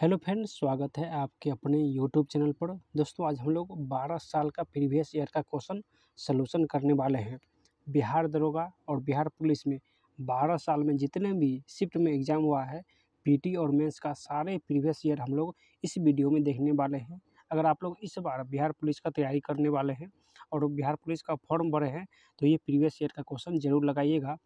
hello friends स्वागत है आपके अपने यूट्यूब चैनल पर दोस्तों आज हम लोग 12 साल का प्रीवियस ईयर का क्वेश्चन सलूशन करने वाले हैं बिहार दरोगा और बिहार पुलिस में 12 साल में जितने भी शिफ्ट में एग्ज़ाम हुआ है पीटी और मेंस का सारे प्रीवियस ईयर हम लोग इस वीडियो में देखने वाले हैं अगर आप लोग इस बार बिहार पुलिस का तैयारी करने वाले हैं और बिहार पुलिस का फॉर्म भरे हैं तो ये प्रीवियस ईयर का क्वेश्चन ज़रूर लगाइएगा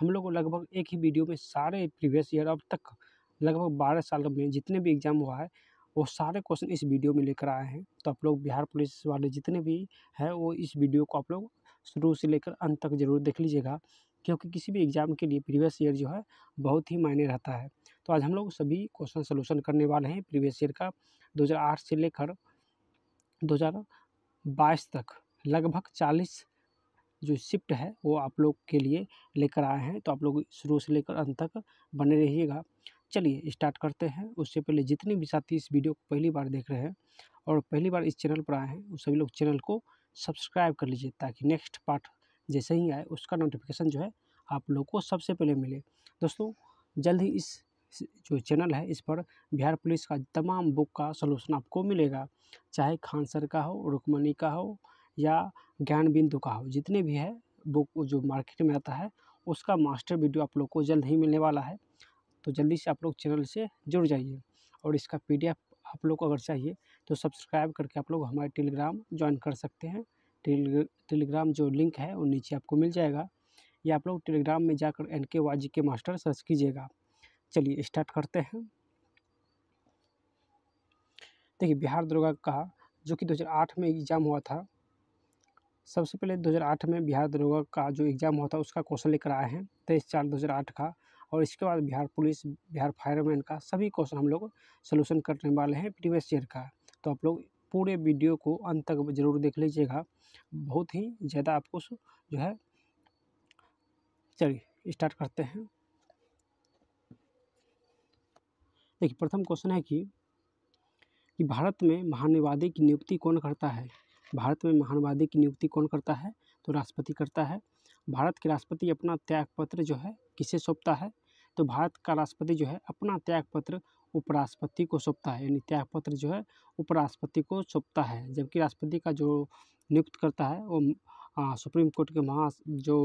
हम लोग लगभग एक ही वीडियो में सारे प्रीवियस ईयर अब तक लगभग बारह साल में जितने भी एग्ज़ाम हुआ है वो सारे क्वेश्चन इस वीडियो में लेकर आए हैं तो आप लोग बिहार पुलिस वाले जितने भी हैं वो इस वीडियो को आप लोग शुरू से लेकर अंत तक ज़रूर देख लीजिएगा क्योंकि किसी भी एग्ज़ाम के लिए प्रीवियस ईयर जो है बहुत ही मायने रहता है तो आज हम लोग सभी क्वेश्चन सोल्यूशन करने वाले हैं प्रीवियस ईयर का 2008 से लेकर 2022 तक लगभग 40 जो शिफ्ट है वो आप लोग के लिए लेकर आए हैं तो आप लोग शुरू से लेकर अंत तक बने रहिएगा चलिए स्टार्ट करते हैं उससे पहले जितने भी साथी इस वीडियो को पहली बार देख रहे हैं और पहली बार इस चैनल पर आए हैं उन सभी लोग चैनल को सब्सक्राइब कर लीजिए ताकि नेक्स्ट पार्ट जैसे ही आए उसका नोटिफिकेशन जो है आप लोग को सबसे पहले मिले दोस्तों जल्द ही इस जो चैनल है इस पर बिहार पुलिस का तमाम बुक का सलूशन आपको मिलेगा चाहे खान सर का हो रुकमणी का हो या ज्ञान बिंदु का हो जितने भी है बुक जो मार्केट में आता है उसका मास्टर वीडियो आप लोग को जल्द ही मिलने वाला है तो जल्दी से आप लोग चैनल से जुड़ जाइए और इसका पी आप लोग को अगर चाहिए तो सब्सक्राइब करके आप लोग हमारे टेलीग्राम ज्वाइन कर सकते हैं टेलीग्राम जो लिंक है वो नीचे आपको मिल जाएगा या आप लोग टेलीग्राम में जाकर एन के वाई जी के मास्टर सर्च कीजिएगा चलिए स्टार्ट करते हैं देखिए बिहार दरोगा का जो कि 2008 में एग्ज़ाम हुआ था सबसे पहले 2008 में बिहार दरोगा का जो एग्ज़ाम हुआ था उसका क्वेश्चन लेकर आए हैं तेईस चार दो का और इसके बाद बिहार पुलिस बिहार फायरमैन का सभी क्वेश्चन हम लोग सोल्यूशन करने वाले हैं प्रीवियस ईयर का तो आप लोग पूरे वीडियो को अंत तक ज़रूर देख लीजिएगा बहुत ही ज़्यादा आपको जो है चलिए स्टार्ट करते हैं देखिए प्रथम क्वेश्चन है कि कि भारत में महानवादी की नियुक्ति कौन करता है भारत में महानवादी की नियुक्ति कौन करता है तो राष्ट्रपति करता है भारत के राष्ट्रपति अपना त्याग पत्र जो है किसे सौंपता है तो भारत का राष्ट्रपति जो है अपना त्याग पत्र उपराष्ट्रपति को सौंपता है यानी त्याग पत्र जो है उपराष्ट्रपति को सौंपता है जबकि राष्ट्रपति का जो नियुक्त करता है वो आ, सुप्रीम कोर्ट के महा जो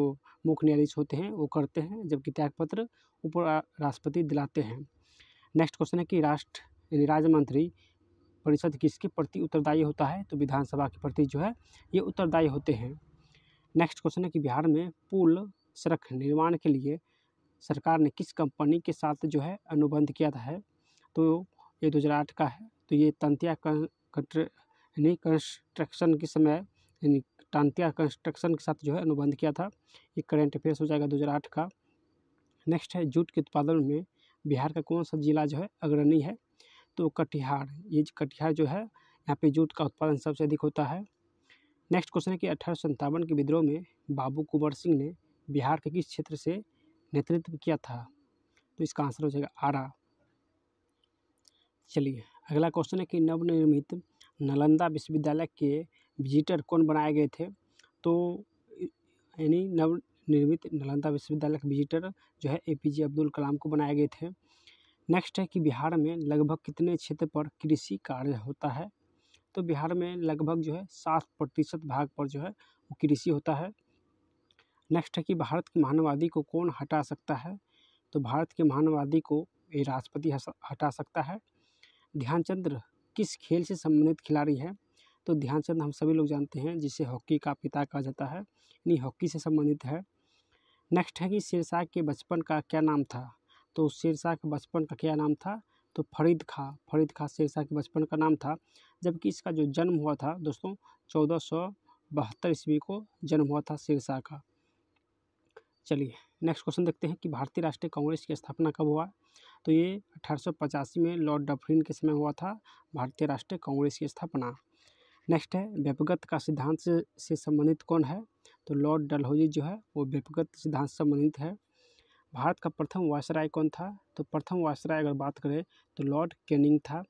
मुख्य न्यायाधीश होते हैं वो करते हैं जबकि त्यागपत्र उपराष्ट्रपति दिलाते हैं नेक्स्ट क्वेश्चन है कि राष्ट्र यानी राज्य मंत्री परिषद किसके प्रति उत्तरदायी होता है तो विधानसभा के प्रति जो है ये उत्तरदायी होते हैं नेक्स्ट क्वेश्चन है कि बिहार में पुल सड़क निर्माण के लिए सरकार ने किस कंपनी के साथ जो है अनुबंध किया था है तो ये दो हज़ार आठ का है तो ये तंतिया यानी कंस्ट्रक्शन के समय यानी टांतिया कंस्ट्रक्शन के साथ जो है अनुबंध किया था ये करेंट अफेयर्स हो जाएगा दो हज़ार आठ का नेक्स्ट है जूट के उत्पादन में बिहार का कौन सा जिला जो है अग्रणी है तो कटिहार ये कटिहार जो है यहाँ पे जूट का उत्पादन सबसे अधिक होता है नेक्स्ट क्वेश्चन है कि अठारह के विद्रोह में बाबू कुंवर सिंह ने बिहार के किस क्षेत्र से नेतृत्व किया था तो इसका आंसर हो जाएगा आरा चलिए अगला क्वेश्चन है कि नवनिर्मित नालंदा विश्वविद्यालय के विजिटर कौन बनाए गए थे तो यानी नवनिर्मित नालंदा विश्वविद्यालय के विजिटर जो है ए पी जे अब्दुल कलाम को बनाए गए थे नेक्स्ट है कि बिहार में लगभग कितने क्षेत्र पर कृषि कार्य होता है तो बिहार में लगभग जो है साठ प्रतिशत भाग पर जो है वो कृषि होता है नेक्स्ट है कि भारत की महानवादी को कौन हटा सकता है तो भारत के महानवादी को ये राष्ट्रपति हटा सकता है ध्यानचंद्र किस खेल से संबंधित खिलाड़ी है तो ध्यानचंद हम सभी लोग जानते हैं जिसे हॉकी का पिता कहा जाता है यानी हॉकी से संबंधित है नेक्स्ट है कि शेरशाह के बचपन का क्या नाम था तो शेरशाह के बचपन का क्या नाम था तो फरीद खां फरीद खां शेरशाह के बचपन का नाम था जबकि इसका जो जन्म हुआ था दोस्तों चौदह सौ बहत्तर ईस्वी को जन्म हुआ था शेरशाह का चलिए नेक्स्ट क्वेश्चन देखते हैं कि भारतीय राष्ट्रीय कांग्रेस की स्थापना कब हुआ तो ये अठारह में लॉर्ड डफरिन के समय हुआ था भारतीय राष्ट्रीय कांग्रेस की स्थापना नेक्स्ट है व्यपगत का सिद्धांत से, से संबंधित कौन है तो लॉर्ड डलहौजी जो है वो व्यपगत सिद्धांत से संबंधित है भारत का प्रथम वायसराय कौन था तो प्रथम वायसराय अगर बात करें तो लॉर्ड कैनिंग था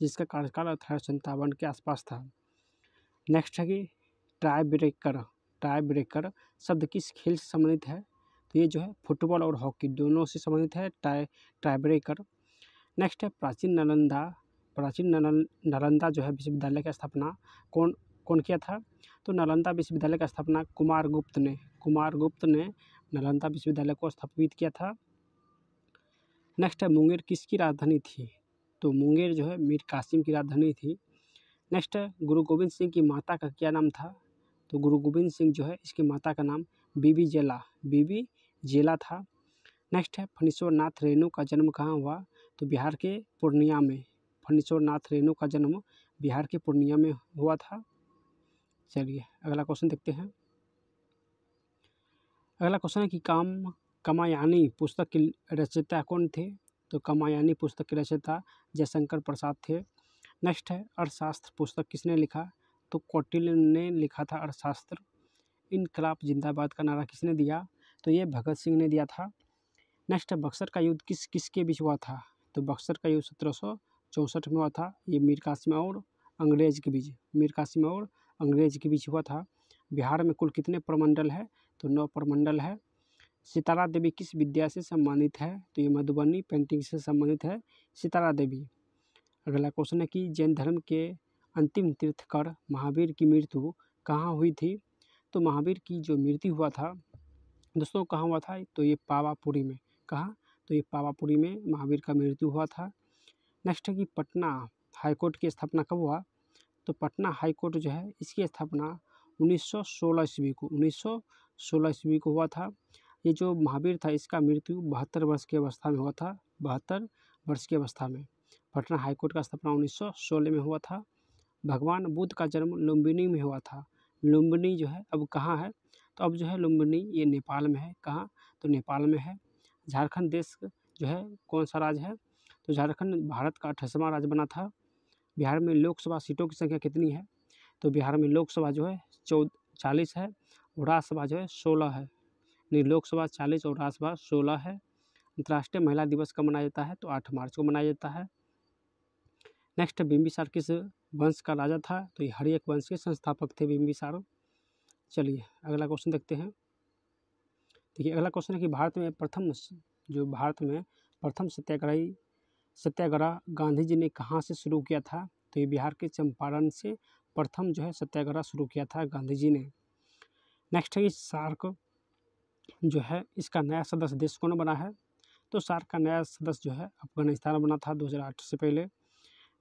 जिसका कार्यकाल अठारह सौ के आसपास था नेक्स्ट है कि ट्राई ब्रेकर टाई ब्रेकर शब्द किस खेल से संबंधित है तो ये जो है फुटबॉल और हॉकी दोनों से संबंधित है टाई टाई ब्रेकर नेक्स्ट है प्राचीन नालंदा प्राचीन नालंदा जो है विश्वविद्यालय की स्थापना कौन कौन किया था तो नालंदा विश्वविद्यालय की स्थापना कुमार गुप्त ने कुमार गुप्त ने नालंदा विश्वविद्यालय को स्थापित किया था नेक्स्ट है मुंगेर किसकी राजधानी थी तो मुंगेर जो है मीर कासिम की राजधानी थी नेक्स्ट है गुरु गोविंद सिंह की माता का क्या नाम था तो गुरु गोविंद सिंह जो है इसकी माता का नाम बीबी जेला बीबी जेला था नेक्स्ट है फणीश्वर नाथ रेणु का जन्म कहाँ हुआ तो बिहार के पूर्णिया में फणीश्वर नाथ रेणु का जन्म बिहार के पूर्णिया में हुआ था चलिए अगला क्वेश्चन देखते हैं अगला क्वेश्चन है कि काम कमायानी पुस्तक के रचयिता कौन थे तो कमायानी पुस्तक के रचयिता जयशंकर प्रसाद थे नेक्स्ट है अर्थशास्त्र पुस्तक किसने लिखा तो कौटिल्य ने लिखा था अर्थशास्त्र इनकलाब जिंदाबाद का नारा किसने दिया तो ये भगत सिंह ने दिया था नेक्स्ट है बक्सर का युद्ध किस किसके बीच हुआ था तो बक्सर का युद्ध सत्रह चौंसठ में हुआ था ये मीर कासिम और अंग्रेज के बीच मीर कासिम और अंग्रेज के बीच हुआ था बिहार में कुल कितने प्रमंडल है तो नौ प्रमंडल है सितारा देवी किस विद्या से सम्मानित है तो ये मधुबनी पेंटिंग से संबंधित है सितारा देवी अगला क्वेश्चन है कि जैन धर्म के अंतिम तीर्थकर महावीर की मृत्यु कहाँ हुई थी तो महावीर की जो मृत्यु हुआ था दोस्तों कहाँ हुआ था तो ये पावापुरी में कहाँ तो ये पावापुरी में महावीर का मृत्यु हुआ था नेक्स्ट है कि पटना हाईकोर्ट की स्थापना कब हुआ तो पटना हाईकोर्ट जो है इसकी स्थापना 1916 ईस्वी को सोलह ईस्वी को हुआ था ये जो महावीर था इसका मृत्यु बहत्तर वर्ष की अवस्था में हुआ था बहत्तर वर्ष की अवस्था में पटना हाईकोर्ट का स्थापना उन्नीस सौ सोलह में हुआ था भगवान बुद्ध का जन्म लुम्बिनी में हुआ था लुम्बिनी जो है अब कहाँ है तो अब जो है लुम्बिनी ये नेपाल में है कहाँ तो नेपाल में है झारखंड देश जो है कौन सा राज्य है तो झारखंड भारत का अठाईसवां राज्य बना था बिहार में लोकसभा सीटों की संख्या कितनी है तो बिहार में लोकसभा जो है चौ चालीस है और राज्यसभा जो है सोलह है यानी लोकसभा चालीस और राज्यसभा सोलह है अंतर्राष्ट्रीय महिला दिवस कब मनाया जाता है तो आठ मार्च को मनाया जाता है नेक्स्ट बिम्बिसार किस वंश का राजा था तो ये हरियक वंश के संस्थापक थे बिम्बिसार चलिए अगला क्वेश्चन देखते हैं देखिए अगला क्वेश्चन है कि भारत में प्रथम जो भारत में प्रथम सत्याग्रही सत्याग्रह गांधी जी ने कहाँ से शुरू किया था तो ये बिहार के चंपारण से प्रथम जो है सत्याग्रह शुरू किया था गांधी जी ने नेक्स्ट है कि सार्क जो है इसका नया सदस्य देश कौन बना है तो सार्क का नया सदस्य जो है अफगानिस्तान बना था 2008 से पहले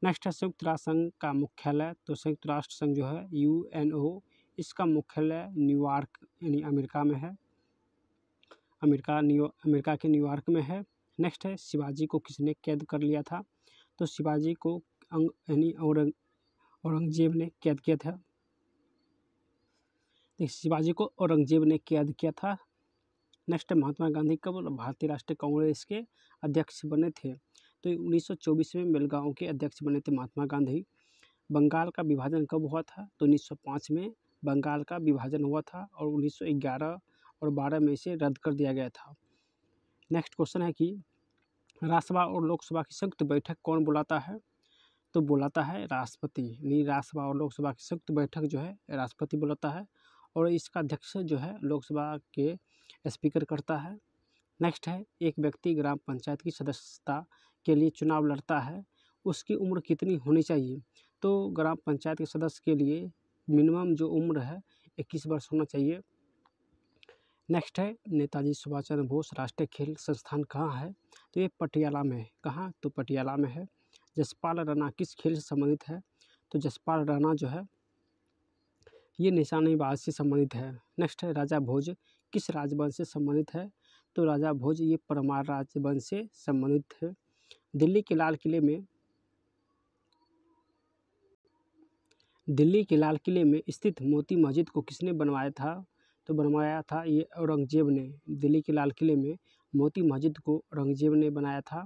नेक्स्ट है संयुक्त राष्ट्र संघ का मुख्यालय तो संयुक्त राष्ट्र संघ जो है यू इसका मुख्यालय न्यूयॉर्क यानी अमेरिका में है अमेरिका न्यू अमेरिका के न्यूयॉर्क में है नेक्स्ट है शिवाजी को किसने कैद कर लिया था तो शिवाजी को यानी औरंग औरंगजेब ने कैद किया था शिवाजी को औरंगजेब ने कैद किया था नेक्स्ट महात्मा गांधी कब भारतीय राष्ट्रीय कांग्रेस के अध्यक्ष बने थे तो 1924 में बेलगांव के अध्यक्ष बने थे महात्मा गांधी बंगाल का विभाजन कब हुआ था तो 1905 में बंगाल का विभाजन हुआ था और 1911 और 12 में इसे रद्द कर दिया गया था नेक्स्ट क्वेश्चन है कि राज्यसभा और लोकसभा की संयुक्त बैठक कौन बुलाता है तो बुलाता है राष्ट्रपति यानी राज्यसभा और लोकसभा की संयुक्त बैठक जो है राष्ट्रपति बुलाता है और इसका अध्यक्ष जो है लोकसभा के स्पीकर करता है नेक्स्ट है एक व्यक्ति ग्राम पंचायत की सदस्यता के लिए चुनाव लड़ता है उसकी उम्र कितनी होनी चाहिए तो ग्राम पंचायत के सदस्य के लिए मिनिमम जो उम्र है इक्कीस वर्ष होना चाहिए नेक्स्ट है नेताजी सुभाष चंद्र बोस राष्ट्रीय खेल संस्थान कहाँ है तो ये पटियाला में है कहाँ तो पटियाला में है जसपाल राणा किस खेल से संबंधित है तो जसपाल राणा जो है ये निशानीबाज से संबंधित है नेक्स्ट है राजा भोज किस राजवंश से संबंधित है तो राजा भोज ये परमार राजवंश से संबंधित है दिल्ली के लाल किले में दिल्ली के लाल किले में स्थित मोती मस्जिद को किसने बनवाया था तो बनवाया था ये औरंगजेब ने दिल्ली के लाल किले में मोती मस्जिद को औरंगजेब ने बनाया था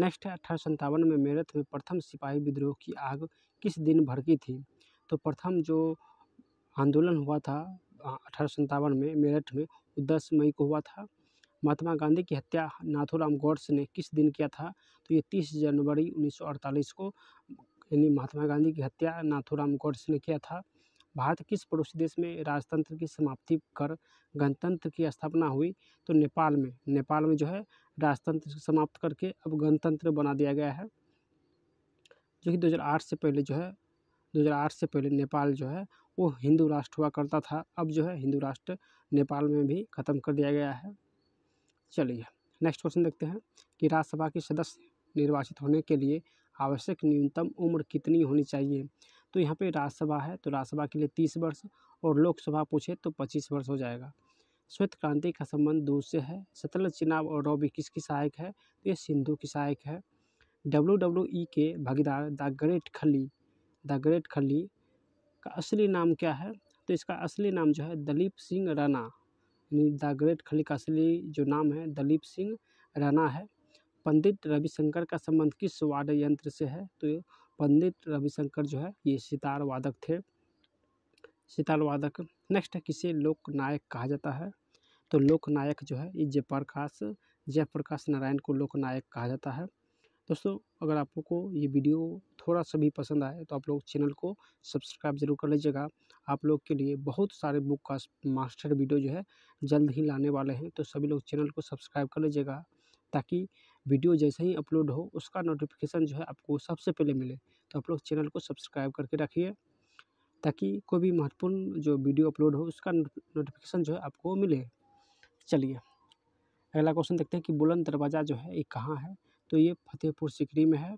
नेक्स्ट है अठारह सन्तावन में मेरठ में प्रथम सिपाही विद्रोह की आग किस दिन भड़की थी तो प्रथम जो आंदोलन हुआ था अठारह सौ में मेरठ में वो दस मई को हुआ था महात्मा गांधी की हत्या नाथूराम गौडस ने किस दिन किया था तो ये तीस जनवरी उन्नीस सौ अड़तालीस को यानी महात्मा गांधी की हत्या नाथूराम गौडस ने किया था भारत किस पड़ोसी देश में राजतंत्र की समाप्ति कर गणतंत्र की स्थापना हुई तो नेपाल में नेपाल में जो है राजतंत्र समाप्त करके अब गणतंत्र बना दिया गया है जो कि दो से पहले जो है दो से पहले नेपाल जो है वो हिंदू राष्ट्र हुआ करता था अब जो है हिंदू राष्ट्र नेपाल में भी ख़त्म कर दिया गया है चलिए नेक्स्ट क्वेश्चन देखते हैं कि राज्यसभा के सदस्य निर्वाचित होने के लिए आवश्यक न्यूनतम उम्र कितनी होनी चाहिए तो यहाँ पे राज्यसभा है तो राज्यसभा के लिए तीस वर्ष और लोकसभा पूछे तो पच्चीस वर्ष हो जाएगा श्वेत क्रांति का संबंध दूर से है सतल चिनाव और रॉबी किसकी सहायक है तो ये सिंधु की सहायक है डब्ल्यू ई e के भागीदार the great Khali the great Khali इसका असली नाम क्या है तो इसका असली नाम जो है दलीप सिंह राणा यानी द ग्रेट खली का असली जो नाम है दलीप सिंह राणा है पंडित रविशंकर का संबंध किस वाद्य यंत्र से है तो पंडित रविशंकर जो है ये सितार वादक थे सितार वादक नेक्स्ट है किसे लोकनायक कहा जाता है तो लोकनायक जो है ये जयप्रकाश जयप्रकाश नारायण को लोकनायक कहा जाता है दोस्तों अगर आप लोग को ये वीडियो थोड़ा सा भी पसंद आए तो आप लोग चैनल को सब्सक्राइब जरूर कर लीजिएगा आप लोग के लिए बहुत सारे बुक का मास्टर वीडियो जो है जल्द ही लाने वाले हैं तो सभी लोग चैनल को सब्सक्राइब कर लीजिएगा ताकि वीडियो जैसे ही अपलोड हो उसका नोटिफिकेशन जो है आपको सबसे पहले मिले तो आप लोग चैनल को सब्सक्राइब करके रखिए ताकि कोई भी महत्वपूर्ण जो वीडियो अपलोड हो उसका नोटिफिकेशन जो है आपको मिले चलिए अगला क्वेश्चन देखते हैं कि बुलंद दरवाज़ा जो है ये कहाँ है तो ये फतेहपुर सिकरी में है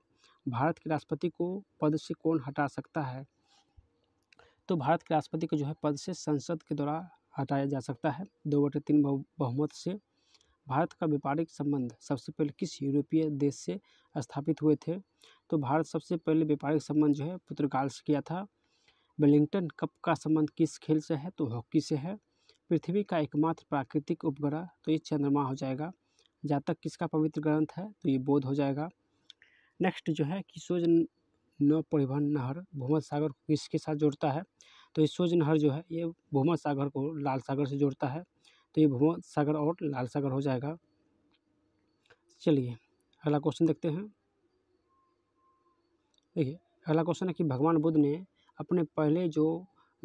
भारत के राष्ट्रपति को पद से कौन हटा सकता है तो भारत के राष्ट्रपति को जो है पद से संसद के द्वारा हटाया जा सकता है दो बटे तीन बहुमत से भारत का व्यापारिक संबंध सबसे पहले किस यूरोपीय देश से स्थापित हुए थे तो भारत सबसे पहले व्यापारिक संबंध जो है पुर्तगाल से किया था वेलिंगटन कप का संबंध किस खेल से है तो हॉकी से है पृथ्वी का एकमात्र प्राकृतिक उपग्रह तो ये चंद्रमा हो जाएगा जातक किसका पवित्र ग्रंथ है तो ये बोध हो जाएगा नेक्स्ट जो है कि सोज न परिवहन नहर भूमध सागर को किसके साथ जोड़ता है तो ये सोज नहर जो है ये भूमध सागर को लाल सागर से जोड़ता है तो ये भूमध सागर और लाल सागर हो जाएगा चलिए अगला क्वेश्चन देखते हैं देखिए अगला क्वेश्चन है कि भगवान बुद्ध ने अपने पहले जो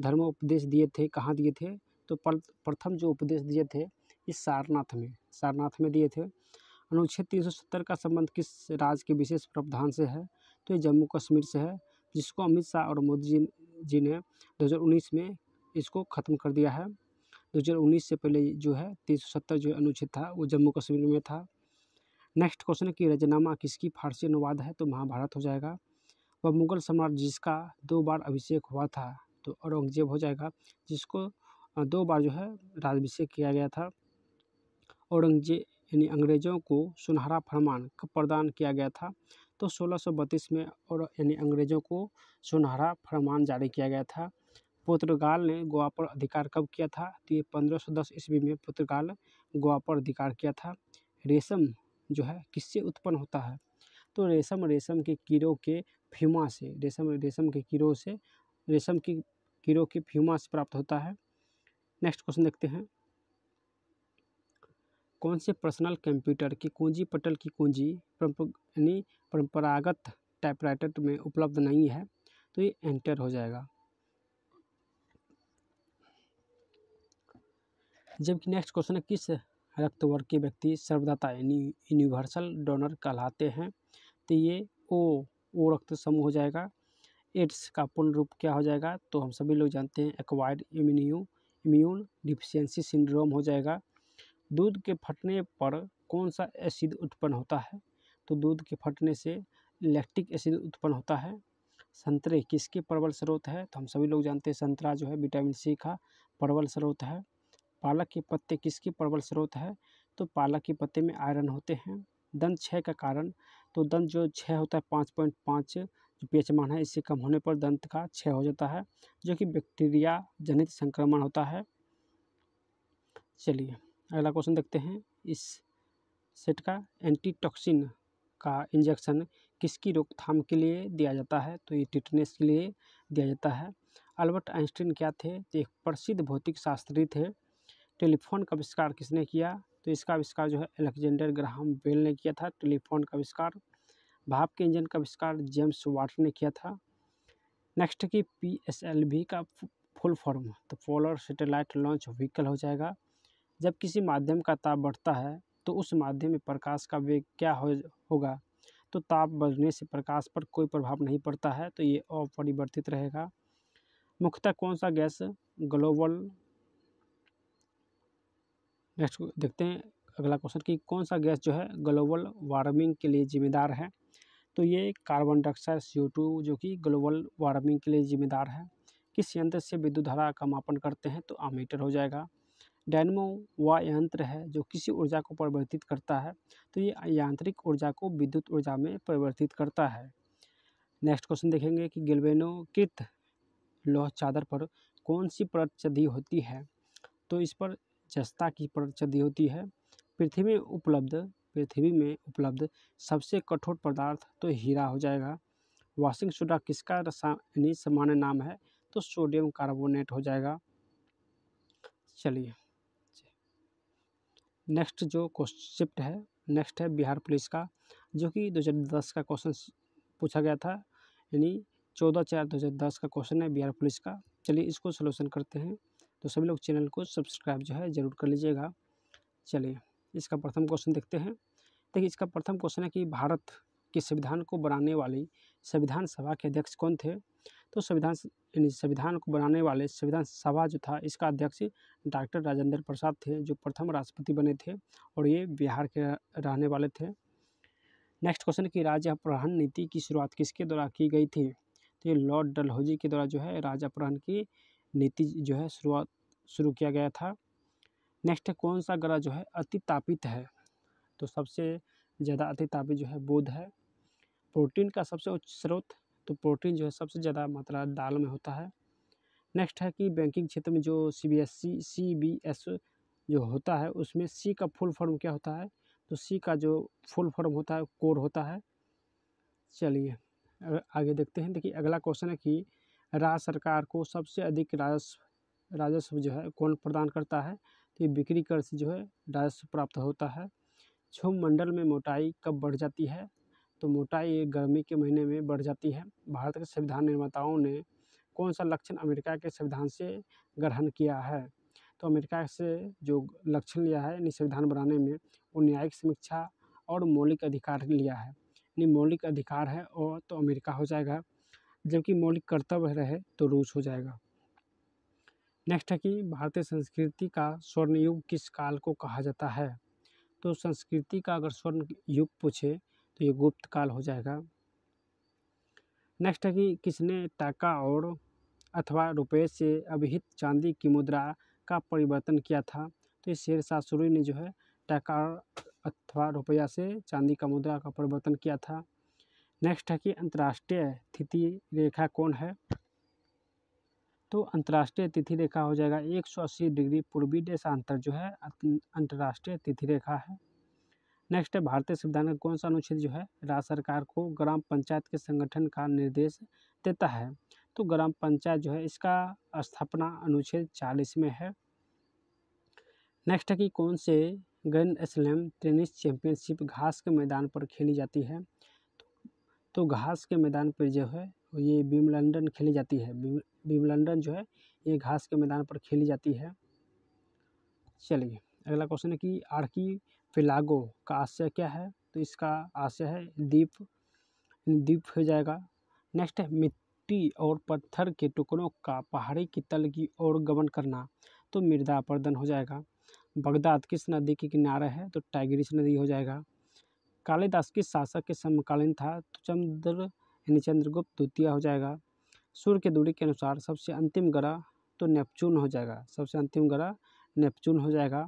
धर्म उपदेश दिए थे कहाँ दिए थे तो प्रथम जो उपदेश दिए थे इस सारनाथ में सारनाथ में दिए थे अनुच्छेद तीन सौ सत्तर का संबंध किस राज्य के विशेष प्रावधान से है तो ये जम्मू कश्मीर से है जिसको अमित शाह और मोदी जी जी ने दो हज़ार उन्नीस में इसको ख़त्म कर दिया है दो हज़ार उन्नीस से पहले जो है तीन सौ सत्तर जो अनुच्छेद था वो जम्मू कश्मीर में था नेक्स्ट क्वेश्चन है कि रजनामा किसकी फारसी अनुवाद है तो महाभारत हो जाएगा वह मुगल सम्राट जिसका दो बार अभिषेक हुआ था तो औरंगजेब हो जाएगा जिसको दो बार जो है राजभिषेक किया गया था औरंगजेब यानी अंग्रेज़ों को सुनहरा फरमान कब प्रदान किया गया था तो सोलह सौ बत्तीस में और यानी अंग्रेज़ों को सुनहरा फरमान जारी किया गया था पुर्तगाल ने गोवा पर अधिकार कब किया था तो ये पंद्रह सौ दस ईस्वी में पुर्तगाल गोवा पर अधिकार किया था रेशम जो है किससे उत्पन्न होता है तो रेशम रेशम के कीड़ों के फ्यूमा से रेशम रेशम के कीड़ों से रेशम की कीड़ों के फ्यूमा से प्राप्त होता है नेक्स्ट क्वेश्चन देखते हैं कौन से पर्सनल कंप्यूटर की कुंजी पटल की कुंजी यानी परंपरागत टाइपराइटर तो में उपलब्ध नहीं है तो ये एंटर हो जाएगा जबकि नेक्स्ट क्वेश्चन है किस वर्ग के व्यक्ति सर्वदाता यूनिवर्सल डोनर कहलाते हैं तो ये ओ ओ रक्त समूह हो जाएगा एड्स का पूर्ण रूप क्या हो जाएगा तो हम सभी लोग जानते हैं एक्वायर्ड इम्यून डिफिशियंसी सिंड्रोम हो जाएगा दूध के फटने पर कौन सा एसिड उत्पन्न होता है तो दूध के फटने से लैक्टिक एसिड उत्पन्न होता है संतरे किसके प्रबल स्रोत है तो हम सभी लोग जानते हैं संतरा जो है विटामिन सी का प्रबल स्रोत है पालक के पत्ते किसके प्रबल स्रोत है तो पालक के पत्ते में आयरन होते हैं दंत छः का कारण तो दंत जो छः होता है पाँच पॉइंट पाँच जो पेचमान है इससे कम होने पर दंत का छः हो जाता है जो कि बैक्टीरिया जनित संक्रमण होता है चलिए अगला क्वेश्चन देखते हैं इस सेट का एंटीटॉक्सिन का इंजेक्शन किसकी रोकथाम के लिए दिया जाता है तो ये टिटनेस के लिए दिया जाता है अल्बर्ट आइंस्टीन क्या थे तो एक प्रसिद्ध भौतिक शास्त्री थे टेलीफोन का आविष्कार किसने किया तो इसका आविष्कार जो है अलेक्जेंडर ग्राहम बेल ने किया था टेलीफोन का आविष्कार भाप के इंजन का आविष्कार जेम्स वाट ने किया था नेक्स्ट की पी एस एल वी का फुल फॉर्म तो पोलर सेटेलाइट लॉन्च व्हीकल हो जाएगा जब किसी माध्यम का ताप बढ़ता है तो उस माध्यम में प्रकाश का वेग क्या हो होगा तो ताप बढ़ने से प्रकाश पर कोई प्रभाव नहीं पड़ता है तो ये अपरिवर्तित रहेगा मुख्यतः कौन सा गैस ग्लोबल नेक्स्ट देखते हैं अगला क्वेश्चन कि कौन सा गैस जो है ग्लोबल वार्मिंग के लिए जिम्मेदार है तो ये कार्बन डाइऑक्साइड सी जो कि ग्लोबल वार्मिंग के लिए जिम्मेदार है किस यंत्र से विद्युत धारा का मापन करते हैं तो आमीटर हो जाएगा डायनमो वह यंत्र है जो किसी ऊर्जा को परिवर्तित करता है तो ये यांत्रिक ऊर्जा को विद्युत ऊर्जा में परिवर्तित करता है नेक्स्ट क्वेश्चन देखेंगे कि गिलवेनोकृत लौह चादर पर कौन सी परत होती है तो इस पर जस्ता की परत होती है पृथ्वी में उपलब्ध पृथ्वी में उपलब्ध सबसे कठोर पदार्थ तो हीरा हो जाएगा वॉशिंग सोडा किसका रासायनिक सामान्य नाम है तो सोडियम कार्बोनेट हो जाएगा चलिए नेक्स्ट जो क्वेश्चन है नेक्स्ट है बिहार पुलिस का जो कि दो हज़ार दस का क्वेश्चन पूछा गया था यानी चौदह चार दो हज़ार दस का क्वेश्चन है बिहार पुलिस का चलिए इसको सोलूशन करते हैं तो सभी लोग चैनल को सब्सक्राइब जो है ज़रूर कर लीजिएगा चलिए इसका प्रथम क्वेश्चन देखते हैं देखिए इसका प्रथम क्वेश्चन है कि भारत के संविधान को बनाने वाली संविधान सभा के अध्यक्ष कौन थे तो संविधान यानी संविधान को बनाने वाले संविधान सभा जो था इसका अध्यक्ष डॉक्टर राजेंद्र प्रसाद थे जो प्रथम राष्ट्रपति बने थे और ये बिहार के रहने वाले थे नेक्स्ट क्वेश्चन की राज्य अपराहन नीति की शुरुआत किसके द्वारा की गई थी तो ये लॉर्ड डलहौजी के द्वारा जो है राज्य अपराहन की नीति जो है शुरुआत शुरू किया गया था नेक्स्ट कौन सा ग्रह जो है अति तापित है तो सबसे ज़्यादा अति तापित जो है बुध है प्रोटीन का सबसे उच्च स्रोत तो प्रोटीन जो है सबसे ज़्यादा मात्रा दाल में होता है नेक्स्ट है कि बैंकिंग क्षेत्र में जो C B S C B B एस जो होता है उसमें सी का फुल फॉर्म क्या होता है तो सी का जो फुल फॉर्म होता है कोर होता है चलिए आगे देखते हैं देखिए अगला क्वेश्चन है कि राज्य सरकार को सबसे अधिक राजस्व राजस्व जो है कौन प्रदान करता है तो ये बिक्री कर से जो है राजस्व प्राप्त होता है छुम मंडल में मोटाई कब बढ़ जाती है तो मोटाई गर्मी के महीने में बढ़ जाती है भारत के संविधान निर्माताओं ने कौन सा लक्षण अमेरिका के संविधान से ग्रहण किया है तो अमेरिका से जो लक्षण लिया है यानी संविधान बनाने में वो न्यायिक समीक्षा और मौलिक अधिकार लिया है यानी मौलिक अधिकार है और तो अमेरिका हो जाएगा जबकि मौलिक कर्तव्य रहे तो रूस हो जाएगा नेक्स्ट है कि भारतीय संस्कृति का स्वर्ण युग किस काल को कहा जाता है तो संस्कृति का अगर स्वर्ण युग पूछे तो ये गुप्त काल हो जाएगा नेक्स्ट है कि किसने टाका और अथवा रुपये से अभिहित चांदी की मुद्रा का परिवर्तन किया था तो ये शेर शाह सूरी ने जो है टाका अथवा रुपया से चांदी का मुद्रा का परिवर्तन किया था नेक्स्ट है कि अंतर्राष्ट्रीय तिथि रेखा कौन है तो अंतर्राष्ट्रीय तिथि रेखा हो जाएगा 180 डिग्री पूर्वी देशांतर जो है अं-, अंतर्राष्ट्रीय तिथि रेखा है नेक्स्ट है भारतीय संविधान का कौन सा अनुच्छेद जो है राज्य सरकार को ग्राम पंचायत के संगठन का निर्देश देता है तो ग्राम पंचायत जो है इसका स्थापना अनुच्छेद चालीस में है नेक्स्ट है कि कौन से ग्रैंड स्लैम टेनिस चैंपियनशिप घास के मैदान पर खेली जाती है तो, तो घास के मैदान पर जो है ये लंडन खेली जाती है लंडन जो है ये घास के मैदान पर खेली जाती है चलिए अगला क्वेश्चन है कि आर्की फ़िलागो का आशय क्या है तो इसका आशय है दीप दीप हो जाएगा नेक्स्ट है मिट्टी और पत्थर के टुकड़ों का पहाड़ी की तल की ओर गमन करना तो मृदा अपर्दन हो जाएगा बगदाद किस नदी के किनारे है तो टाइग्रिस नदी हो जाएगा कालिदास किस शासक के समकालीन था तो चंद्र यानी चंद्रगुप्त द्वितीय हो जाएगा सूर्य के दूरी के अनुसार सबसे अंतिम ग्रह तो नेपच्यून हो जाएगा सबसे अंतिम ग्रह नेपच्यून हो जाएगा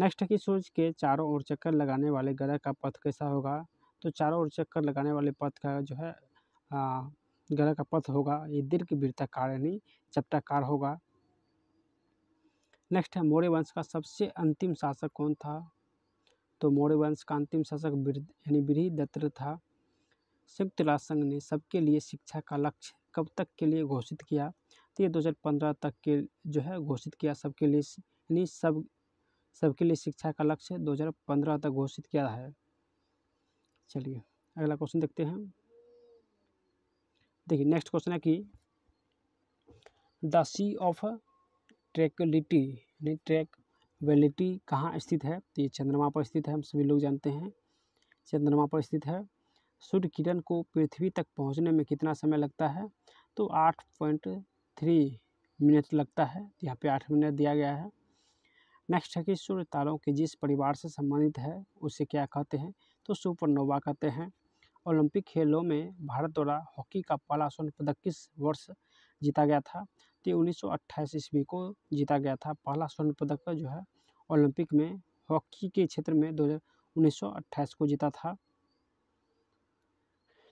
नेक्स्ट है कि सूर्य के चारों ओर चक्कर लगाने वाले ग्रह का पथ कैसा होगा तो चारों ओर चक्कर लगाने वाले पथ का जो है ग्रह का पथ होगा ये दीर्घ वृत्ताकार यानी चपटाकार होगा नेक्स्ट है मौर्य वंश का सबसे अंतिम शासक कौन था तो मौर्य वंश का अंतिम शासक यानी दत्र था संयुक्त राष्ट्र संघ ने सबके लिए शिक्षा का लक्ष्य कब तक के लिए घोषित किया तो ये पंद्रह तक के जो है घोषित किया सबके लिए यानी सब सबके लिए शिक्षा का लक्ष्य पंद्रह तक घोषित किया है चलिए अगला क्वेश्चन देखते हैं देखिए नेक्स्ट क्वेश्चन है कि द सी ऑफ ट्रैकलिटी यानी ट्रैक वेलिटी कहाँ स्थित है तो ये चंद्रमा पर स्थित है हम सभी लोग जानते हैं चंद्रमा पर स्थित है सूर्य किरण को पृथ्वी तक पहुँचने में कितना समय लगता है तो आठ पॉइंट थ्री मिनट लगता है यहाँ पे आठ मिनट दिया गया है नेक्स्ट है कि सूर्य तारों के जिस परिवार से संबंधित है उसे क्या कहते हैं तो सुपरनोवा कहते हैं ओलंपिक खेलों में भारत द्वारा हॉकी का पहला स्वर्ण पदक किस वर्ष जीता गया था तो उन्नीस ईस्वी को जीता गया था पहला स्वर्ण पदक जो है ओलंपिक में हॉकी के क्षेत्र में दो हज़ार को जीता था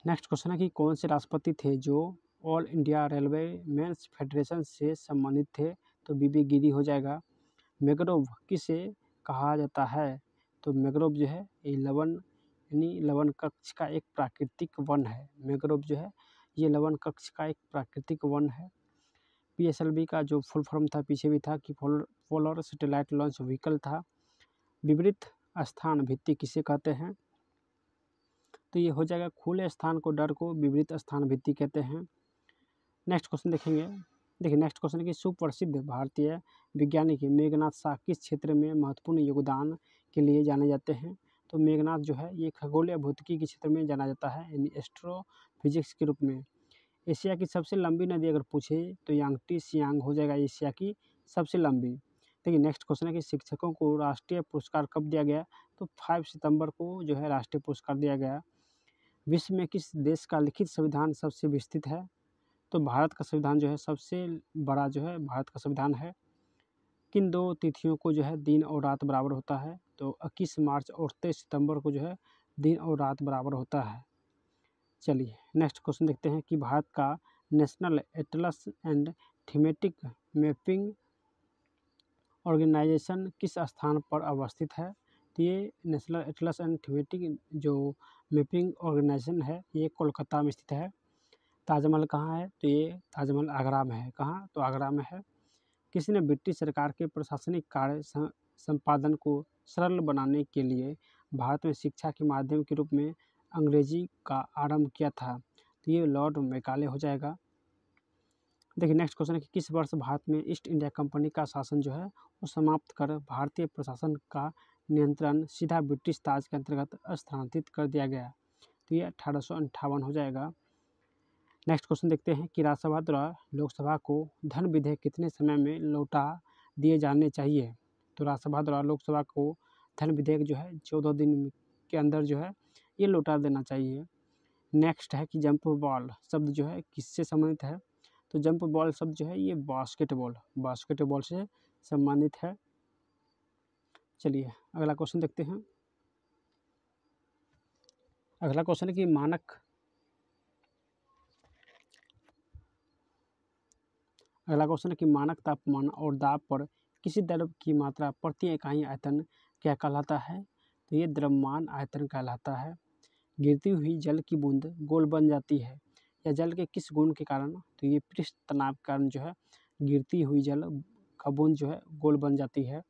नेक्स्ट क्वेश्चन है कि कौन से राष्ट्रपति थे जो all India railway men's federation से संबंधित थे तो बीबी गिरी हो जाएगा मैग्रोव किसे कहा जाता है तो मैग्रोव जो है ये लवन यानी लवन कक्ष का एक प्राकृतिक वन है मैग्रोव जो है ये लवन कक्ष का एक प्राकृतिक वन है पीएसएलवी का जो फुल फॉर्म था पीछे भी था कि पोलर सैटेलाइट लॉन्च व्हीकल था विवृत स्थान भित्ति किसे कहते हैं तो ये हो जाएगा खुले स्थान को डर को विवृत स्थान भित्ति कहते हैं नेक्स्ट क्वेश्चन देखेंगे देखिए नेक्स्ट क्वेश्चन है कि सुप्रसिद्ध भारतीय वैज्ञानिक मेघनाथ शाह किस क्षेत्र में महत्वपूर्ण योगदान के लिए जाने जाते हैं तो मेघनाथ जो है ये खगोल या भौतिकी के क्षेत्र में जाना जाता है यानी एस्ट्रो फिजिक्स के रूप में एशिया की सबसे लंबी नदी अगर पूछे तो यांगटी सियांग हो जाएगा एशिया की सबसे लंबी देखिए नेक्स्ट क्वेश्चन है कि शिक्षकों को राष्ट्रीय पुरस्कार कब दिया गया तो फाइव सितंबर को जो है राष्ट्रीय पुरस्कार दिया गया विश्व में किस देश का लिखित संविधान सबसे विस्तृत है तो भारत का संविधान जो है सबसे बड़ा जो है भारत का संविधान है किन दो तिथियों को जो है दिन और रात बराबर होता है तो इक्कीस मार्च और तेईस सितंबर को जो है दिन और रात बराबर होता है चलिए नेक्स्ट क्वेश्चन देखते हैं कि भारत का national atlas and thematic mapping organization किस स्थान पर अवस्थित है तो ये नेशनल एटलस एंड थीमेटिक जो मैपिंग ऑर्गेनाइजेशन है ये कोलकाता में स्थित है ताजमहल कहाँ है तो ये ताजमहल आगरा में है कहाँ तो आगरा में है किसी ने ब्रिटिश सरकार के प्रशासनिक कार्य संपादन को सरल बनाने के लिए भारत में शिक्षा के माध्यम के रूप में अंग्रेजी का आरंभ किया था तो ये लॉर्ड मेकाले हो जाएगा देखिए नेक्स्ट क्वेश्चन है कि किस वर्ष भारत में ईस्ट इंडिया कंपनी का शासन जो है वो समाप्त कर भारतीय प्रशासन का नियंत्रण सीधा ब्रिटिश ताज के अंतर्गत स्थानांतरित कर दिया गया तो ये अठारह हो जाएगा नेक्स्ट क्वेश्चन देखते हैं कि राज्यसभा द्वारा लोकसभा को धन विधेयक कितने समय में लौटा दिए जाने चाहिए तो राज्यसभा द्वारा लोकसभा को धन विधेयक जो है चौदह दिन के अंदर जो है ये लौटा देना चाहिए नेक्स्ट है कि जंप बॉल शब्द जो है किससे संबंधित है तो जंप बॉल शब्द जो है ये बास्केटबॉल बास्केटबॉल से संबंधित है चलिए अगला क्वेश्चन देखते हैं अगला क्वेश्चन है कि मानक अगला क्वेश्चन है कि मानक तापमान और दाब पर किसी द्रव की मात्रा प्रति इकाई आयतन क्या कहलाता है तो ये द्रव्यमान आयतन कहलाता है गिरती हुई जल की बूंद गोल बन जाती है या जल के किस गुण के कारण तो ये पृष्ठ तनाव के कारण जो है गिरती हुई जल का बूंद जो है गोल बन जाती है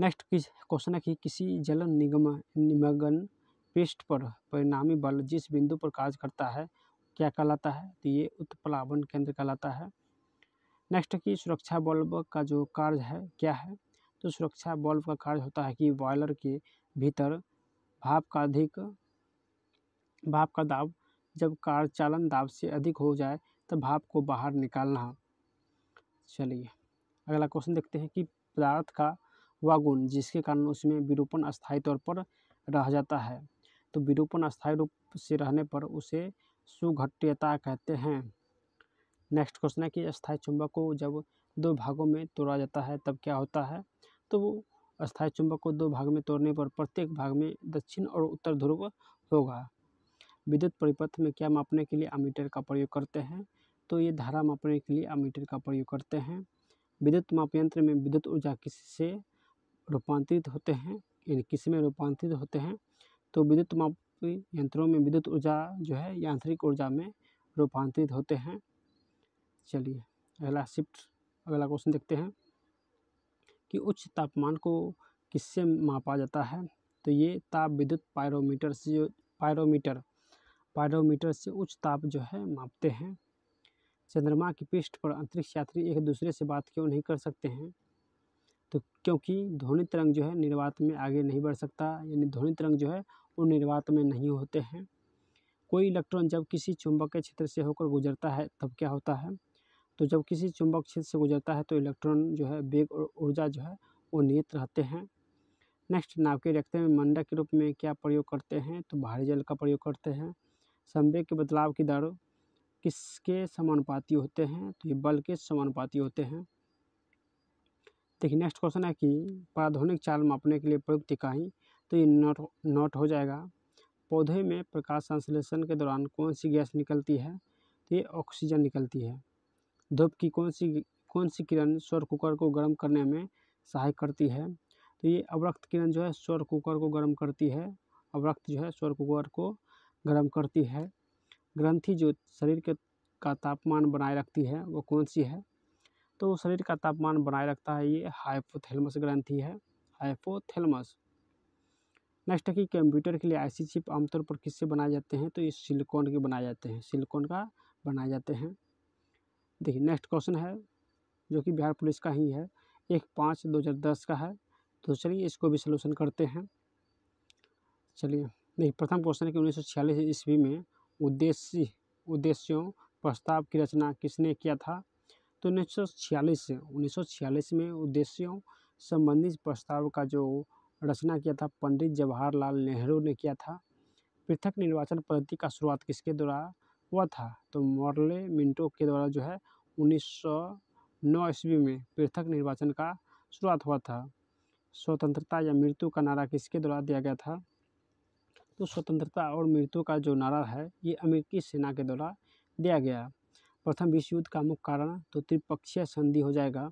नेक्स्ट क्वेश्चन है कि किसी जल निगम निमग्न पृष्ठ पर परिणामी बल जिस बिंदु पर कार्य करता है क्या कहलाता है तो ये उत्प्लावन केंद्र कहलाता है नेक्स्ट की सुरक्षा बल्ब का जो कार्य है क्या है तो सुरक्षा बल्ब का कार्य होता है कि बॉयलर के भीतर भाप का अधिक भाप का दाब जब कार चालन दाब से अधिक हो जाए तो भाप को बाहर निकालना चलिए अगला क्वेश्चन देखते हैं कि पदार्थ का वागुण जिसके कारण उसमें विरूपण अस्थायी तौर पर रह जाता है तो विरूपण अस्थायी रूप से रहने पर उसे सुघट्यता कहते हैं नेक्स्ट क्वेश्चन है कि अस्थायी चुंबक को जब दो भागों में तोड़ा जाता है तब क्या होता है तो वो अस्थाई चुंबक को दो भाग में तोड़ने पर प्रत्येक भाग में दक्षिण और उत्तर ध्रुव होगा विद्युत परिपथ में क्या मापने के लिए अमीटर का प्रयोग करते हैं तो ये धारा मापने के लिए अमीटर का प्रयोग करते हैं विद्युत मापयंत्र में विद्युत ऊर्जा किससे रूपांतरित होते हैं यानी किस में रूपांतरित होते हैं तो विद्युत माप यंत्रों में विद्युत ऊर्जा जो है यांत्रिक ऊर्जा में रूपांतरित होते हैं चलिए अगला शिफ्ट अगला क्वेश्चन देखते हैं कि उच्च तापमान को किससे मापा जाता है तो ये ताप विद्युत पायरोमीटर से पायरोमीटर पायरोमीटर से उच्च ताप जो है मापते हैं चंद्रमा की पृष्ठ पर अंतरिक्ष यात्री एक दूसरे से बात क्यों नहीं कर सकते हैं तो क्योंकि ध्वनि तरंग जो है निर्वात में आगे नहीं बढ़ सकता यानी ध्वनि तरंग जो है वो निर्वात में नहीं होते हैं कोई इलेक्ट्रॉन जब किसी चुंबक के क्षेत्र से होकर गुजरता है तब क्या होता है तो जब किसी चुंबक क्षेत्र से गुजरता है तो इलेक्ट्रॉन जो है वेग और ऊर्जा जो है वो नियत रहते हैं नेक्स्ट नाभिकीय रिएक्टर में मंडा के रूप में क्या प्रयोग करते हैं तो भारी जल का प्रयोग करते हैं संवेग के बदलाव की दर किसके समानुपाती होते हैं तो ये बल के समानुपाती होते हैं देखिए नेक्स्ट क्वेश्चन है कि प्राधुनिक चाल मापने के लिए प्रयुक्त इकाई तो ये नोट नोट हो जाएगा पौधे में प्रकाश संश्लेषण के दौरान कौन सी गैस निकलती है तो ये ऑक्सीजन निकलती है धूप की कौन सी कौन सी किरण स्वर कुकर को गर्म करने में सहायक करती है तो ये अवरक्त किरण जो है स्वर कुकर को गर्म करती है अवरक्त जो है स्वर कुकर को गर्म करती है ग्रंथि जो शरीर के का तापमान बनाए रखती है वो कौन सी है तो शरीर का तापमान बनाए रखता है ये हाइपोथैलेमस ग्रंथि है हाइपोथैलेमस नेक्स्ट है कि कंप्यूटर के लिए आईसी चिप आमतौर पर किससे बनाए जाते हैं तो ये सिलिकॉन के बनाए जाते हैं सिलिकॉन का बनाए जाते हैं देखिए नेक्स्ट क्वेश्चन है जो कि बिहार पुलिस का ही है एक पाँच दो हज़ार दस का है तो चलिए इसको भी सोल्यूशन करते हैं चलिए देखिए प्रथम क्वेश्चन है कि उन्नीस सौ छियालीस ईस्वी में उद्देश्य उद्देश्यों प्रस्ताव की रचना किसने किया था तो उन्नीस सौ छियालीस से उन्नीस सौ छियालीस में उद्देश्यों संबंधित प्रस्ताव का जो रचना किया था पंडित जवाहरलाल नेहरू ने किया था पृथक निर्वाचन पद्धति का शुरुआत किसके द्वारा हुआ था तो मॉर्ले मिंटो के द्वारा जो है उन्नीस सौ नौ ईस्वी में पृथक निर्वाचन का शुरुआत हुआ था स्वतंत्रता या मृत्यु का नारा किसके द्वारा दिया गया था तो स्वतंत्रता और मृत्यु का जो नारा है ये अमेरिकी सेना के द्वारा दिया गया प्रथम विश्व युद्ध का मुख्य कारण तो त्रिपक्षीय संधि हो जाएगा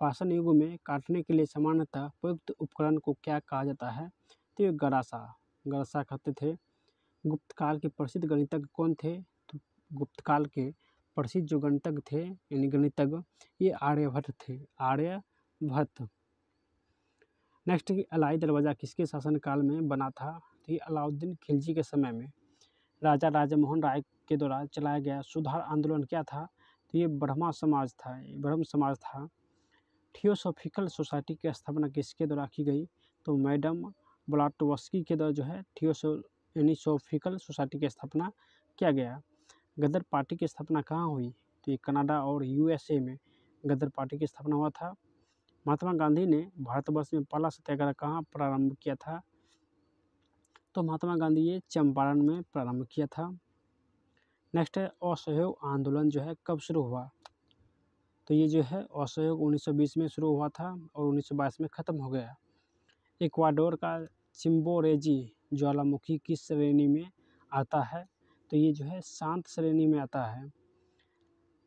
पाषाण युग में काटने के लिए सामान्यतः प्रयुक्त उपकरण को क्या कहा जाता है तो ये गरासा गरासा कहते थे गुप्त काल के प्रसिद्ध गणितज्ञ कौन थे तो गुप्त काल के प्रसिद्ध जो गणितज्ञ थे यानी गणितज्ञ ये आर्यभट्ट थे आर्यभट्ट नेक्स्ट अलाई दरवाज़ा किसके शासनकाल में बना था तो ये अलाउद्दीन खिलजी के समय में राजा राजा मोहन राय के द्वारा चलाया गया सुधार आंदोलन क्या था तो ये ब्रह्मा समाज था ब्रह्म समाज था थियोसोफिकल सोसाइटी की स्थापना किसके द्वारा की गई तो मैडम ब्लाटोवस्की के द्वारा जो है थियोसो यानी सोफिकल सोसाइटी की स्थापना किया गया गदर पार्टी की स्थापना कहाँ हुई तो ये कनाडा और यूएसए में गदर पार्टी की स्थापना हुआ था महात्मा गांधी ने भारतवर्ष में पहला सत्याग्रह कहाँ प्रारंभ किया था तो महात्मा गांधी ये चंपारण में प्रारंभ किया था नेक्स्ट है असहयोग आंदोलन जो है कब शुरू हुआ तो ये जो है असहयोग 1920 में शुरू हुआ था और 1922 में ख़त्म हो गया इक्वाडोर का चिम्बोरेजी ज्वालामुखी किस श्रेणी में आता है तो ये जो है शांत श्रेणी में आता है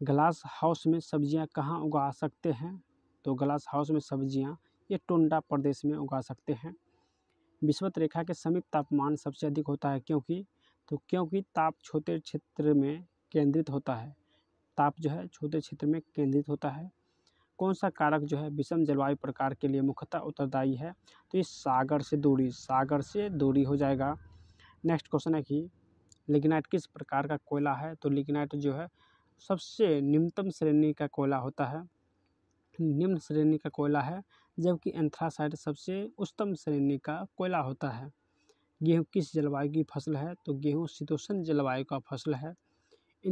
ग्लास हाउस में सब्जियां कहाँ उगा सकते हैं तो ग्लास हाउस में सब्जियां ये टोंडा प्रदेश में उगा सकते हैं विषवत रेखा के समीप तापमान सबसे अधिक होता है क्योंकि तो क्योंकि ताप छोटे क्षेत्र में केंद्रित होता है ताप जो है छोटे क्षेत्र में केंद्रित होता है कौन सा कारक जो है विषम जलवायु प्रकार के लिए मुख्यतः उत्तरदायी है तो ये सागर से दूरी सागर से दूरी हो जाएगा नेक्स्ट क्वेश्चन है कि लिग्नाइट किस प्रकार का कोयला है तो लिग्नाइट जो है सबसे निम्नतम श्रेणी का कोयला होता है निम्न श्रेणी का कोयला है जबकि एंथ्रासाइट सबसे उच्चतम श्रेणी का कोयला होता है गेहूँ किस जलवायु की फसल है तो गेहूँ शीतोषण जलवायु का फसल है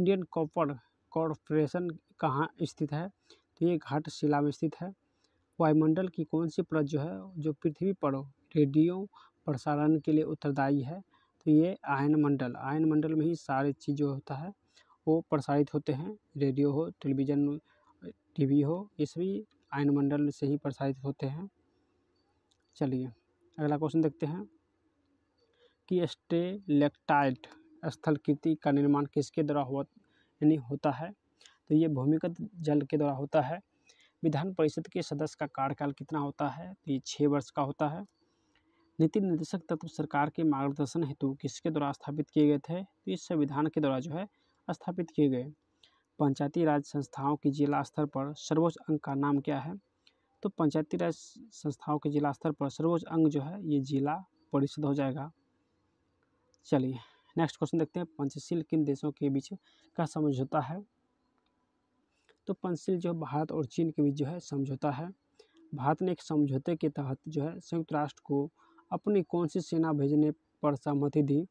इंडियन कॉपर कॉर्पोरेशन कहाँ स्थित है तो ये घाट शिला में स्थित है वायुमंडल की कौन सी परत जो है जो पृथ्वी पर रेडियो प्रसारण के लिए उत्तरदायी है तो ये आयन मंडल आयन मंडल में ही सारे चीज़ जो होता है वो प्रसारित होते हैं रेडियो हो टेलीविज़न टीवी हो ये सभी आयन मंडल से ही प्रसारित होते हैं चलिए अगला क्वेश्चन देखते हैं कि स्टेलेक्टाइट स्थलकृति का निर्माण किसके द्वारा हुआ यानी होता है तो ये भूमिगत जल के द्वारा होता है विधान परिषद के सदस्य का कार्यकाल कितना होता है तो ये छः वर्ष का होता है नीति निर्देशक तत्व सरकार के मार्गदर्शन हेतु किसके द्वारा स्थापित किए गए थे तो इस संविधान के द्वारा जो है स्थापित किए गए पंचायती राज संस्थाओं के जिला स्तर पर सर्वोच्च अंग का नाम क्या है तो पंचायती राज संस्थाओं के जिला स्तर पर सर्वोच्च अंग जो है ये जिला परिषद हो जाएगा चलिए नेक्स्ट क्वेश्चन देखते हैं पंचशील किन देशों के बीच का समझौता है तो पंचशील जो भारत और चीन के बीच जो है समझौता है भारत ने एक समझौते के तहत जो है संयुक्त राष्ट्र को अपनी कौन सी सेना भेजने पर सहमति दी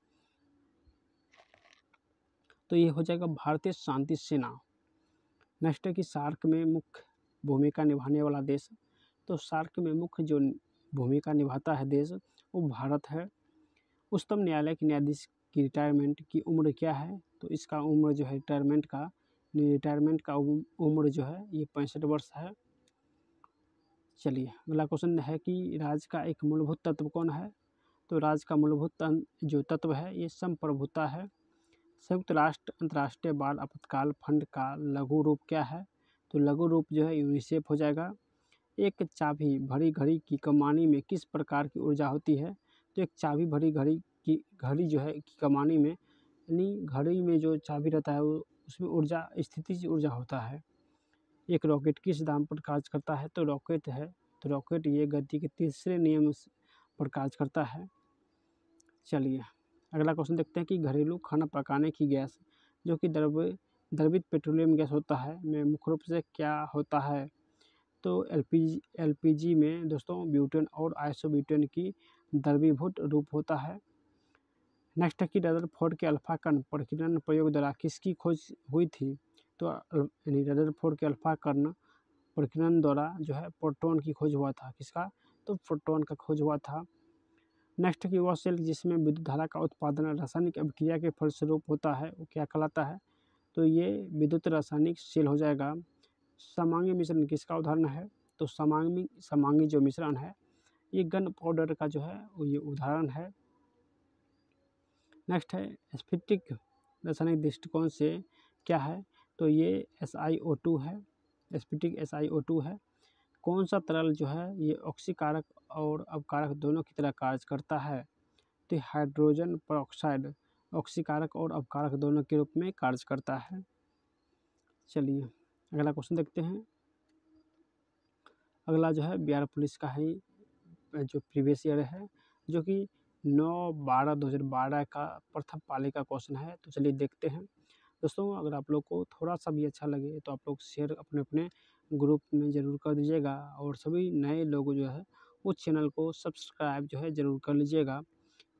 तो ये हो जाएगा भारतीय शांति सेना नेक्स्ट है कि सार्क में मुख्य भूमिका निभाने वाला देश तो सार्क में मुख्य जो भूमिका निभाता है देश वो भारत है उच्चतम न्यायालय के न्यायाधीश कि रिटायरमेंट की उम्र क्या है तो इसका उम्र जो है रिटायरमेंट का रिटायरमेंट का उम्र जो है ये पैंसठ वर्ष है चलिए अगला क्वेश्चन है कि राज्य का एक मूलभूत तत्व कौन है तो राज्य का मूलभूत जो तत्व है ये संप्रभुता है संयुक्त राष्ट्र अंतर्राष्ट्रीय बाल आपातकाल फंड का लघु रूप क्या है तो लघु रूप जो है यूनिसेफ हो जाएगा एक चाबी भरी घड़ी की कमानी में किस प्रकार की ऊर्जा होती है तो एक चाबी भरी घड़ी कि घड़ी जो है कि कमाने में यानी घड़ी में जो चाबी रहता है वो उसमें ऊर्जा से ऊर्जा होता है एक रॉकेट किस दाम पर कार्य करता है तो रॉकेट है तो रॉकेट ये गति के तीसरे नियम पर कार्य करता है चलिए अगला क्वेश्चन देखते हैं कि घरेलू खाना पकाने की गैस जो कि द्रव द्रवित पेट्रोलियम गैस होता है में मुख्य रूप से क्या होता है तो एलपीजी एलपीजी में दोस्तों ब्यूटेन और आइसोब्यूटेन की द्रवीभूत रूप होता है नेक्स्ट है कि रदरफोर्ड के अल्फा कर्ण प्रकीर्णन प्रयोग द्वारा किसकी खोज हुई थी तो यानी रदरफोर्ड के अल्फा कर्ण प्रकीर्णन द्वारा जो है प्रोटोन की खोज हुआ था किसका तो प्रोटोन का खोज हुआ था नेक्स्ट की वह सेल जिसमें विद्युत धारा का उत्पादन रासायनिक अभिक्रिया के फलस्वरूप होता है वो क्या कहलाता है तो ये विद्युत रासायनिक सेल हो जाएगा समांगी मिश्रण किसका उदाहरण है तो समांगी समांगी जो मिश्रण है ये गन पाउडर का जो है वो ये उदाहरण है नेक्स्ट है स्फिटिक रासायनिक दृष्टिकोण से क्या है तो ये एस आई ओ टू है स्फिटिक एस आई ओ टू है कौन सा तरल जो है ये ऑक्सीकारक और अवकारक दोनों की तरह कार्य करता है तो हाइड्रोजन परऑक्साइड ऑक्सीकारक और अवकारक दोनों के रूप में कार्य करता है चलिए अगला क्वेश्चन देखते हैं अगला जो है बिहार पुलिस का ही जो प्रीवियस ईयर है जो कि नौ बारह दो हज़ार बारह का प्रथम पाली का क्वेश्चन है तो चलिए देखते हैं दोस्तों अगर आप लोग को थोड़ा सा भी अच्छा लगे तो आप लोग शेयर अपने अपने ग्रुप में ज़रूर कर दीजिएगा और सभी नए लोग जो है उस चैनल को सब्सक्राइब जो है ज़रूर कर लीजिएगा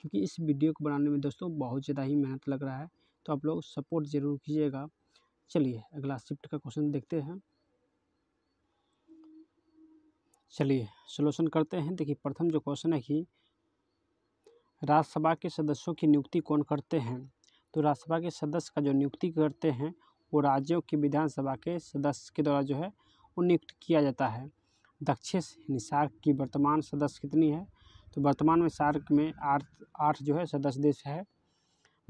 क्योंकि इस वीडियो को बनाने में दोस्तों बहुत ज़्यादा ही मेहनत लग रहा है तो आप लोग सपोर्ट ज़रूर कीजिएगा चलिए अगला शिफ्ट का क्वेश्चन देखते हैं चलिए सोल्यूशन करते हैं देखिए प्रथम जो क्वेश्चन है कि राज्यसभा के सदस्यों की नियुक्ति कौन करते हैं तो राज्यसभा के सदस्य का जो नियुक्ति करते हैं वो राज्यों की विधानसभा के सदस्य के द्वारा जो है वो नियुक्त किया जाता है दक्षिण सार्क की वर्तमान सदस्य कितनी है तो वर्तमान में सार्क में आठ आठ जो है सदस्य देश है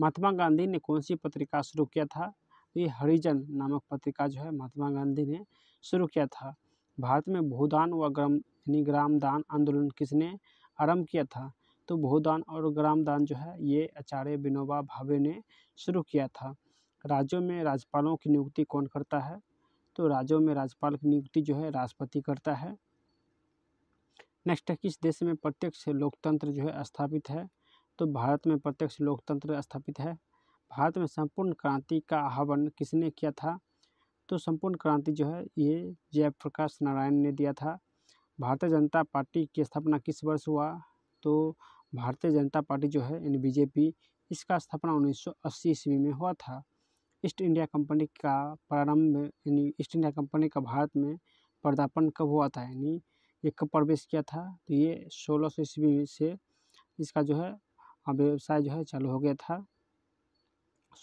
महात्मा गांधी ने कौन सी पत्रिका शुरू किया था तो ये हरिजन नामक पत्रिका जो है महात्मा गांधी ने शुरू किया था भारत में भूदान व ग्राम यानी ग्रामदान आंदोलन किसने आरंभ किया था तो भूदान और ग्रामदान जो है ये आचार्य विनोबा भावे ने शुरू किया था राज्यों में राज्यपालों की नियुक्ति कौन करता है तो राज्यों में राज्यपाल की नियुक्ति जो है राष्ट्रपति करता है नेक्स्ट है किस देश में प्रत्यक्ष लोकतंत्र जो है स्थापित है तो भारत में प्रत्यक्ष लोकतंत्र स्थापित है भारत में संपूर्ण क्रांति का आह्वान किसने किया था तो संपूर्ण क्रांति जो है ये जयप्रकाश नारायण ने दिया था भारतीय जनता पार्टी की स्थापना किस वर्ष हुआ तो भारतीय जनता पार्टी जो है यानी बीजेपी इसका स्थापना 1980 ईस्वी में हुआ था ईस्ट इंडिया कंपनी का प्रारंभ यानी ईस्ट इंडिया कंपनी का भारत में पर्दापण कब हुआ था यानी ये कब प्रवेश किया था तो ये सोलह सौ ईस्वी से इसका जो है व्यवसाय जो है चालू हो गया था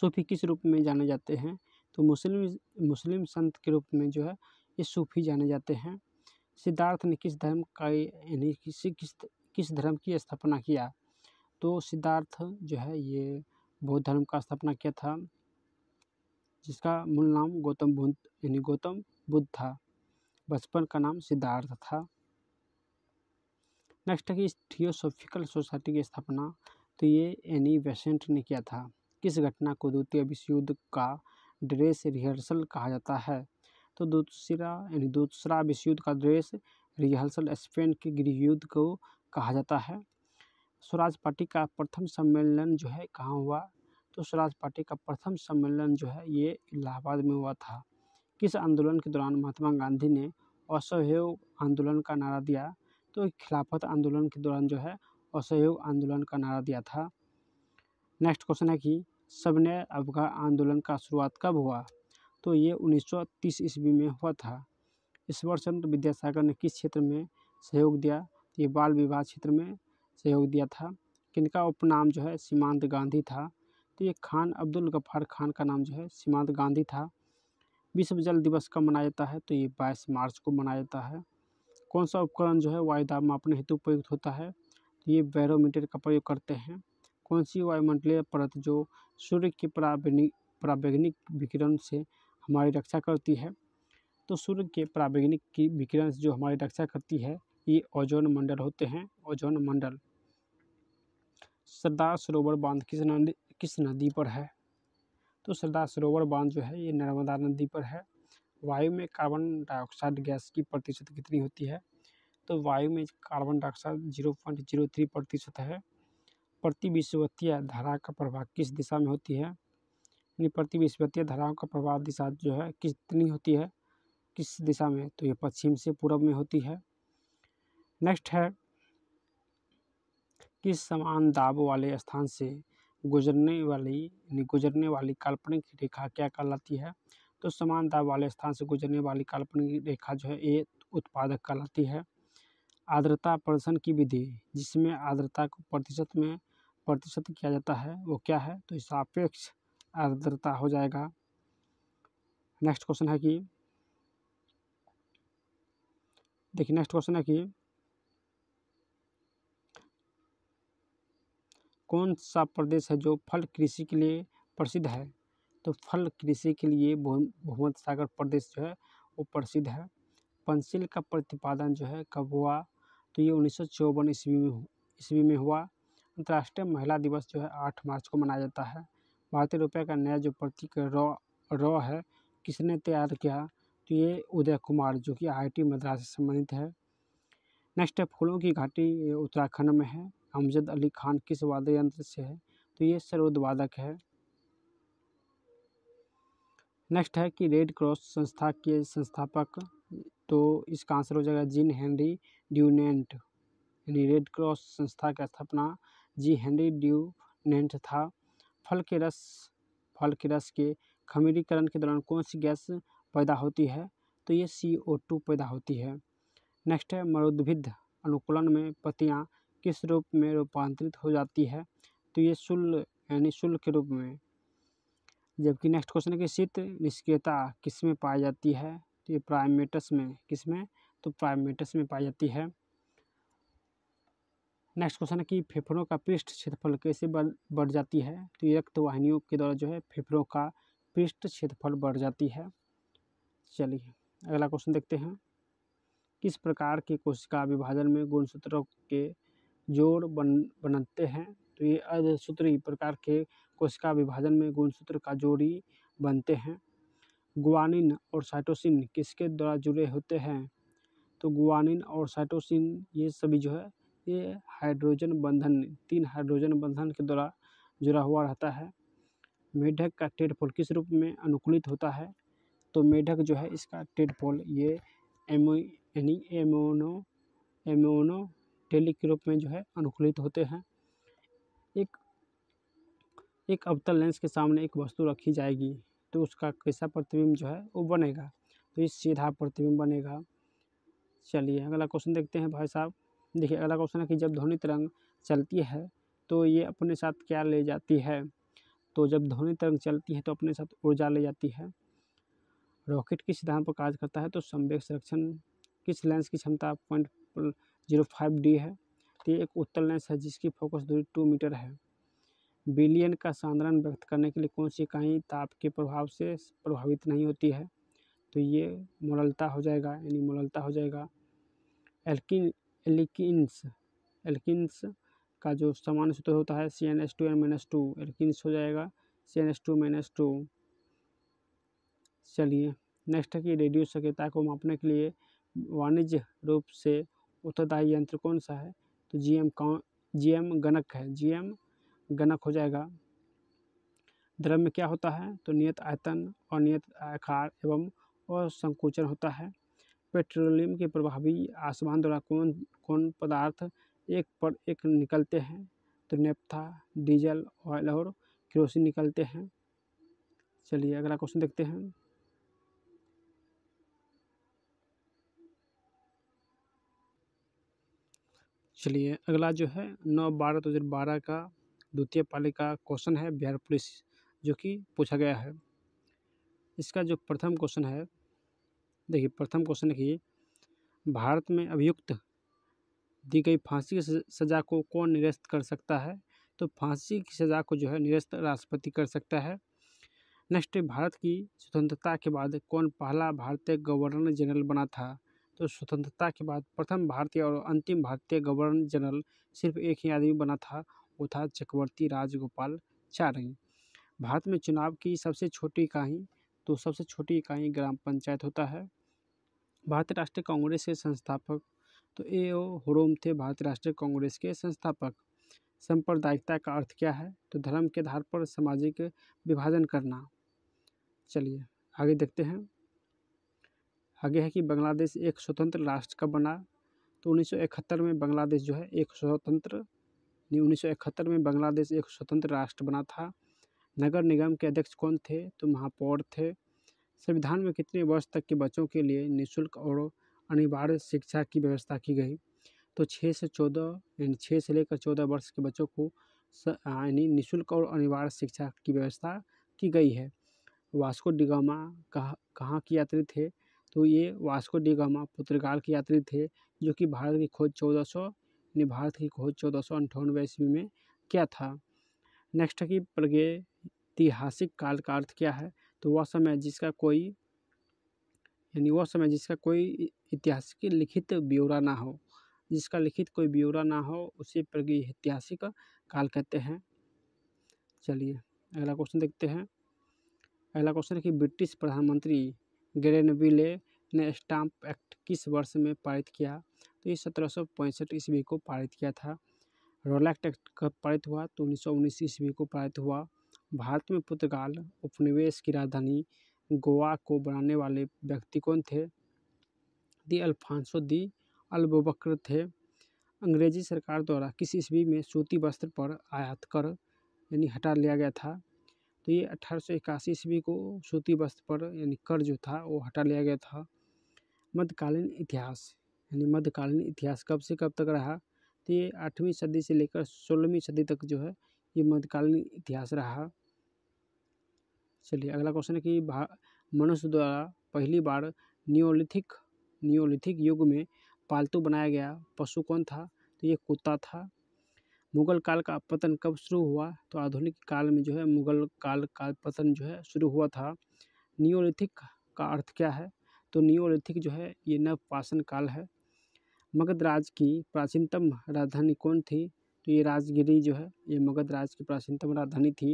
सूफी किस रूप में जाने जाते हैं तो मुस्लिम मुस्लिम संत के रूप में जो है ये सूफी जाने जाते हैं सिद्धार्थ ने किस धर्म का यानी किसी किस किस धर्म की स्थापना किया तो सिद्धार्थ जो है ये बौद्ध धर्म का स्थापना किया था जिसका मूल नाम गौतम बुद्ध यानी गौतम बुद्ध था बचपन का नाम सिद्धार्थ था नेक्स्ट है कि थियोसोफिकल सोसाइटी की स्थापना तो ये एनी बेसेंट ने किया था किस घटना को द्वितीय विश्व युद्ध का ड्रेस रिहर्सल कहा जाता है तो दूसरा यानी दूसरा विश्व युद्ध का ड्रेस रिहर्सल स्पेन के गृह युद्ध को कहा जाता है स्वराज पार्टी का प्रथम सम्मेलन जो है कहाँ हुआ तो स्वराज पार्टी का प्रथम सम्मेलन जो है ये इलाहाबाद में हुआ था किस आंदोलन के दौरान महात्मा गांधी ने असहयोग आंदोलन का नारा दिया तो खिलाफत आंदोलन के दौरान जो है असहयोग आंदोलन का नारा दिया था नेक्स्ट क्वेश्चन है कि सबने अफगान आंदोलन का शुरुआत कब हुआ तो ये 1930 ईस्वी में हुआ था चंद्र विद्यासागर ने किस क्षेत्र में सहयोग दिया ये बाल विवाह क्षेत्र में सहयोग दिया था इनका उपनाम जो है सीमांत गांधी था तो ये खान अब्दुल गफ़ार खान का नाम जो है सीमांत गांधी था विश्व जल दिवस कब मनाया जाता है तो ये बाईस मार्च को मनाया जाता है कौन सा उपकरण जो है वायुदाब मापने हेतु उपयुक्त होता है तो ये बैरोमीटर का प्रयोग करते हैं कौन सी वायुमंडलीय परत जो सूर्य की प्रावैनिक प्रावैज्ञानिक विकिरण से हमारी रक्षा करती है तो सूर्य के प्रावैज्ञानिक की विकिरण जो हमारी रक्षा करती है ये ओजोन मंडल होते हैं ओजोन मंडल सरदार सरोवर बांध किस नदी किस नदी पर है तो सरदार सरोवर बांध जो है ये नर्मदा नदी पर है वायु में कार्बन डाइऑक्साइड गैस की प्रतिशत कितनी होती है तो वायु में carbon dioxide zero point zero three प्रतिशत है प्रति धारा का प्रभाव किस दिशा में होती है यानी प्रति धाराओं का प्रभाव दिशा जो है कितनी होती है किस दिशा में तो ये पश्चिम से पूर्व में होती है नेक्स्ट है कि समान दाब वाले स्थान से गुजरने वाली गुजरने वाली काल्पनिक रेखा क्या कहलाती है तो समान दाब वाले स्थान से गुजरने वाली काल्पनिक रेखा जो है ये उत्पादक कहलाती है आर्द्रता प्रदर्शन की विधि जिसमें आर्द्रता को प्रतिशत में प्रतिशत किया जाता है वो क्या है तो सापेक्ष आर्द्रता हो जाएगा नेक्स्ट क्वेश्चन है कि देखिए नेक्स्ट क्वेश्चन है कि कौन सा प्रदेश है जो फल कृषि के लिए प्रसिद्ध है तो फल कृषि के लिए भूमध्य सागर प्रदेश जो है वो प्रसिद्ध है पंसिल का प्रतिपादन जो है कब हुआ तो ये उन्नीस सौ चौवन ईस्वी में ईस्वी में हुआ अंतर्राष्ट्रीय महिला दिवस जो है आठ मार्च को मनाया जाता है भारतीय रुपये का नया जो प्रतीक रॉ रॉ है किसने तैयार किया तो ये उदय कुमार जो कि टी मद्रास से संबंधित है नेक्स्ट है फूलों की घाटी उत्तराखंड में है अमजद अली खान किस वाद्य यंत्र से है तो ये वादक है नेक्स्ट है कि रेड क्रॉस संस्था के संस्थापक तो इसका आंसर हो जाएगा जीन हेनरी ड्यूनेंट यानी रेड क्रॉस संस्था का स्थापना जी हेनरी ड्यूनेंट था फल के रस फल के रस के खमीरीकरण के दौरान कौन सी गैस पैदा होती है तो ये सी ओ टू पैदा होती है नेक्स्ट है मरुद्भिद अनुकूलन में पत्तियाँ किस रूप में रूपांतरित हो जाती है तो ये शुल्क यानी शुल्क के रूप में जबकि नेक्स्ट क्वेश्चन है कि शीत निष्क्रियता किस में पाई जाती है तो ये प्राइमेटस में किस में तो प्राइमेटस में पाई जाती है नेक्स्ट क्वेश्चन है कि फेफड़ों का पृष्ठ क्षेत्रफल कैसे बढ़ बढ़ जाती है तो ये रक्त वाहिनियों के द्वारा जो है फेफड़ों का पृष्ठ क्षेत्रफल बढ़ जाती है चलिए अगला क्वेश्चन देखते हैं किस प्रकार के कोशिका विभाजन में गुणसूत्रों के जोड़ बन बनते हैं तो ये अर्धसूत्री प्रकार के कोशिका विभाजन में गुणसूत्र का जोड़ी बनते हैं गुआनिन और साइटोसिन किसके द्वारा जुड़े होते हैं तो गुआनिन और साइटोसिन ये सभी जो है ये हाइड्रोजन बंधन तीन हाइड्रोजन बंधन के द्वारा जुड़ा हुआ रहता है मेढक का टेडफॉल किस रूप में अनुकूलित होता है तो मेढक जो है इसका टेडफॉल ये एमो यानी एमोनो एमोनो टेली के रूप में जो है अनुकूलित होते हैं एक एक अवतल लेंस के सामने एक वस्तु रखी जाएगी तो उसका कैसा प्रतिबिंब जो है वो बनेगा तो ये सीधा प्रतिबिंब बनेगा चलिए अगला क्वेश्चन देखते हैं भाई साहब देखिए अगला क्वेश्चन है कि जब ध्वनि तरंग चलती है तो ये अपने साथ क्या ले जाती है तो जब ध्वनि तरंग चलती है तो अपने साथ ऊर्जा ले जाती है रॉकेट किस सिद्धांत पर कार्य करता है तो संवेद संरक्षण किस लेंस की क्षमता पॉइंट जीरो फाइव डी है तो ये एक उत्तल लेंस है जिसकी फोकस दूरी टू मीटर है बिलियन का सांद्रण व्यक्त करने के लिए कौन सी इकाई ताप के प्रभाव से प्रभावित नहीं होती है तो ये मोरलता हो जाएगा यानी मोरलता हो जाएगा एल्किन एल्किस एल्किस का जो सामान्य सूत्र होता है C N S two N minus two एल्किस हो जाएगा C N S two minus two चलिए नेक्स्ट है कि रेडियो सक्यता को मापने के लिए वाणिज्य रूप से उत्तरदायी यंत्र कौन सा है तो जी एम कौन जी एम गणक है जी एम गणक हो जाएगा द्रव्य में क्या होता है तो नियत आयतन और नियत आकार एवं और संकुचन होता है पेट्रोलियम के प्रभावी आसमान द्वारा कौन कौन पदार्थ एक पर एक निकलते हैं तो नेपथा डीजल ऑयल और क्रोसिन निकलते हैं चलिए अगला क्वेश्चन देखते हैं चलिए अगला जो है नौ बारह दो हज़ार बारह का द्वितीय पाली का क्वेश्चन है बिहार पुलिस जो कि पूछा गया है इसका जो प्रथम क्वेश्चन है देखिए प्रथम क्वेश्चन देखिए भारत में अभियुक्त दी गई फांसी की सज़ा को कौन निरस्त कर सकता है तो फांसी की सज़ा को जो है निरस्त राष्ट्रपति कर सकता है नेक्स्ट भारत की स्वतंत्रता के बाद कौन पहला भारतीय गवर्नर जनरल बना था तो स्वतंत्रता के बाद प्रथम भारतीय और अंतिम भारतीय गवर्नर जनरल सिर्फ एक ही आदमी बना था वो था चक्रवर्ती राजगोपाल चारंग भारत में चुनाव की सबसे छोटी इकाई तो सबसे छोटी इकाई ग्राम पंचायत होता है भारतीय राष्ट्रीय कांग्रेस के संस्थापक तो ए ओ होरोम थे भारतीय राष्ट्रीय कांग्रेस के संस्थापक सांप्रदायिकता का अर्थ क्या है तो धर्म के आधार पर सामाजिक विभाजन करना चलिए आगे देखते हैं आगे है कि बांग्लादेश एक स्वतंत्र राष्ट्र कब बना तो उन्नीस में बांग्लादेश जो है एक स्वतंत्र उन्नीस में बांग्लादेश एक स्वतंत्र राष्ट्र बना था नगर निगम के अध्यक्ष कौन थे तो महापौर थे संविधान में कितने वर्ष तक के बच्चों के लिए निःशुल्क और अनिवार्य शिक्षा की व्यवस्था की गई तो छः से चौदह यानी छः से लेकर चौदह वर्ष के बच्चों को यानी निःशुल्क और अनिवार्य शिक्षा की व्यवस्था की गई है वास्को डिगामा कहाँ कहाँ की यात्री थे तो ये वास्को डी गामा पुर्तगाल के यात्री थे जो कि भारत की खोज चौदह सौ ने भारत की खोज चौदह सौ अंठानवे ईस्वी में क्या था नेक्स्ट है कि ऐतिहासिक काल का अर्थ क्या है तो वह समय जिसका कोई यानी वह समय जिसका कोई ऐतिहासिक लिखित ब्यौरा ना हो जिसका लिखित कोई ब्यौरा ना हो उसे ऐतिहासिक काल कहते हैं चलिए अगला क्वेश्चन देखते हैं अगला क्वेश्चन है कि ब्रिटिश प्रधानमंत्री ग्रेनविले ने स्टाम्प एक्ट किस वर्ष में पारित किया तो ये सत्रह सौ पैंसठ ईस्वी को पारित किया था रॉयल एक्ट कब पारित हुआ तो उन्नीस सौ उन्नीस ईस्वी को पारित हुआ भारत में पुर्तगाल उपनिवेश की राजधानी गोवा को बनाने वाले व्यक्ति कौन थे दी अल्फांसो दी अल्बुबकर थे अंग्रेजी सरकार द्वारा किस ईस्वी में सूती वस्त्र पर आयात कर यानी हटा लिया गया था तो ये अठारह सौ इक्यासी ईस्वी को सूती वस्त्र पर यानी कर जो था वो हटा लिया गया था मध्यकालीन इतिहास यानी मध्यकालीन इतिहास कब से कब तक रहा तो ये आठवीं सदी से लेकर सोलहवीं सदी तक जो है ये मध्यकालीन इतिहास रहा चलिए अगला क्वेश्चन है कि मनुष्य द्वारा पहली बार नियोलिथिक नियोलिथिक युग में पालतू बनाया गया पशु कौन था तो ये कुत्ता था मुगल काल का पतन कब शुरू हुआ तो आधुनिक काल में जो है मुगल काल का पतन जो है शुरू हुआ था नियोलिथिक का अर्थ क्या है तो नियोलिथिक जो है ये नवपाषाण काल है मगध राज की प्राचीनतम राजधानी कौन थी तो ये राजगिरी जो है ये मगध राज की प्राचीनतम राजधानी थी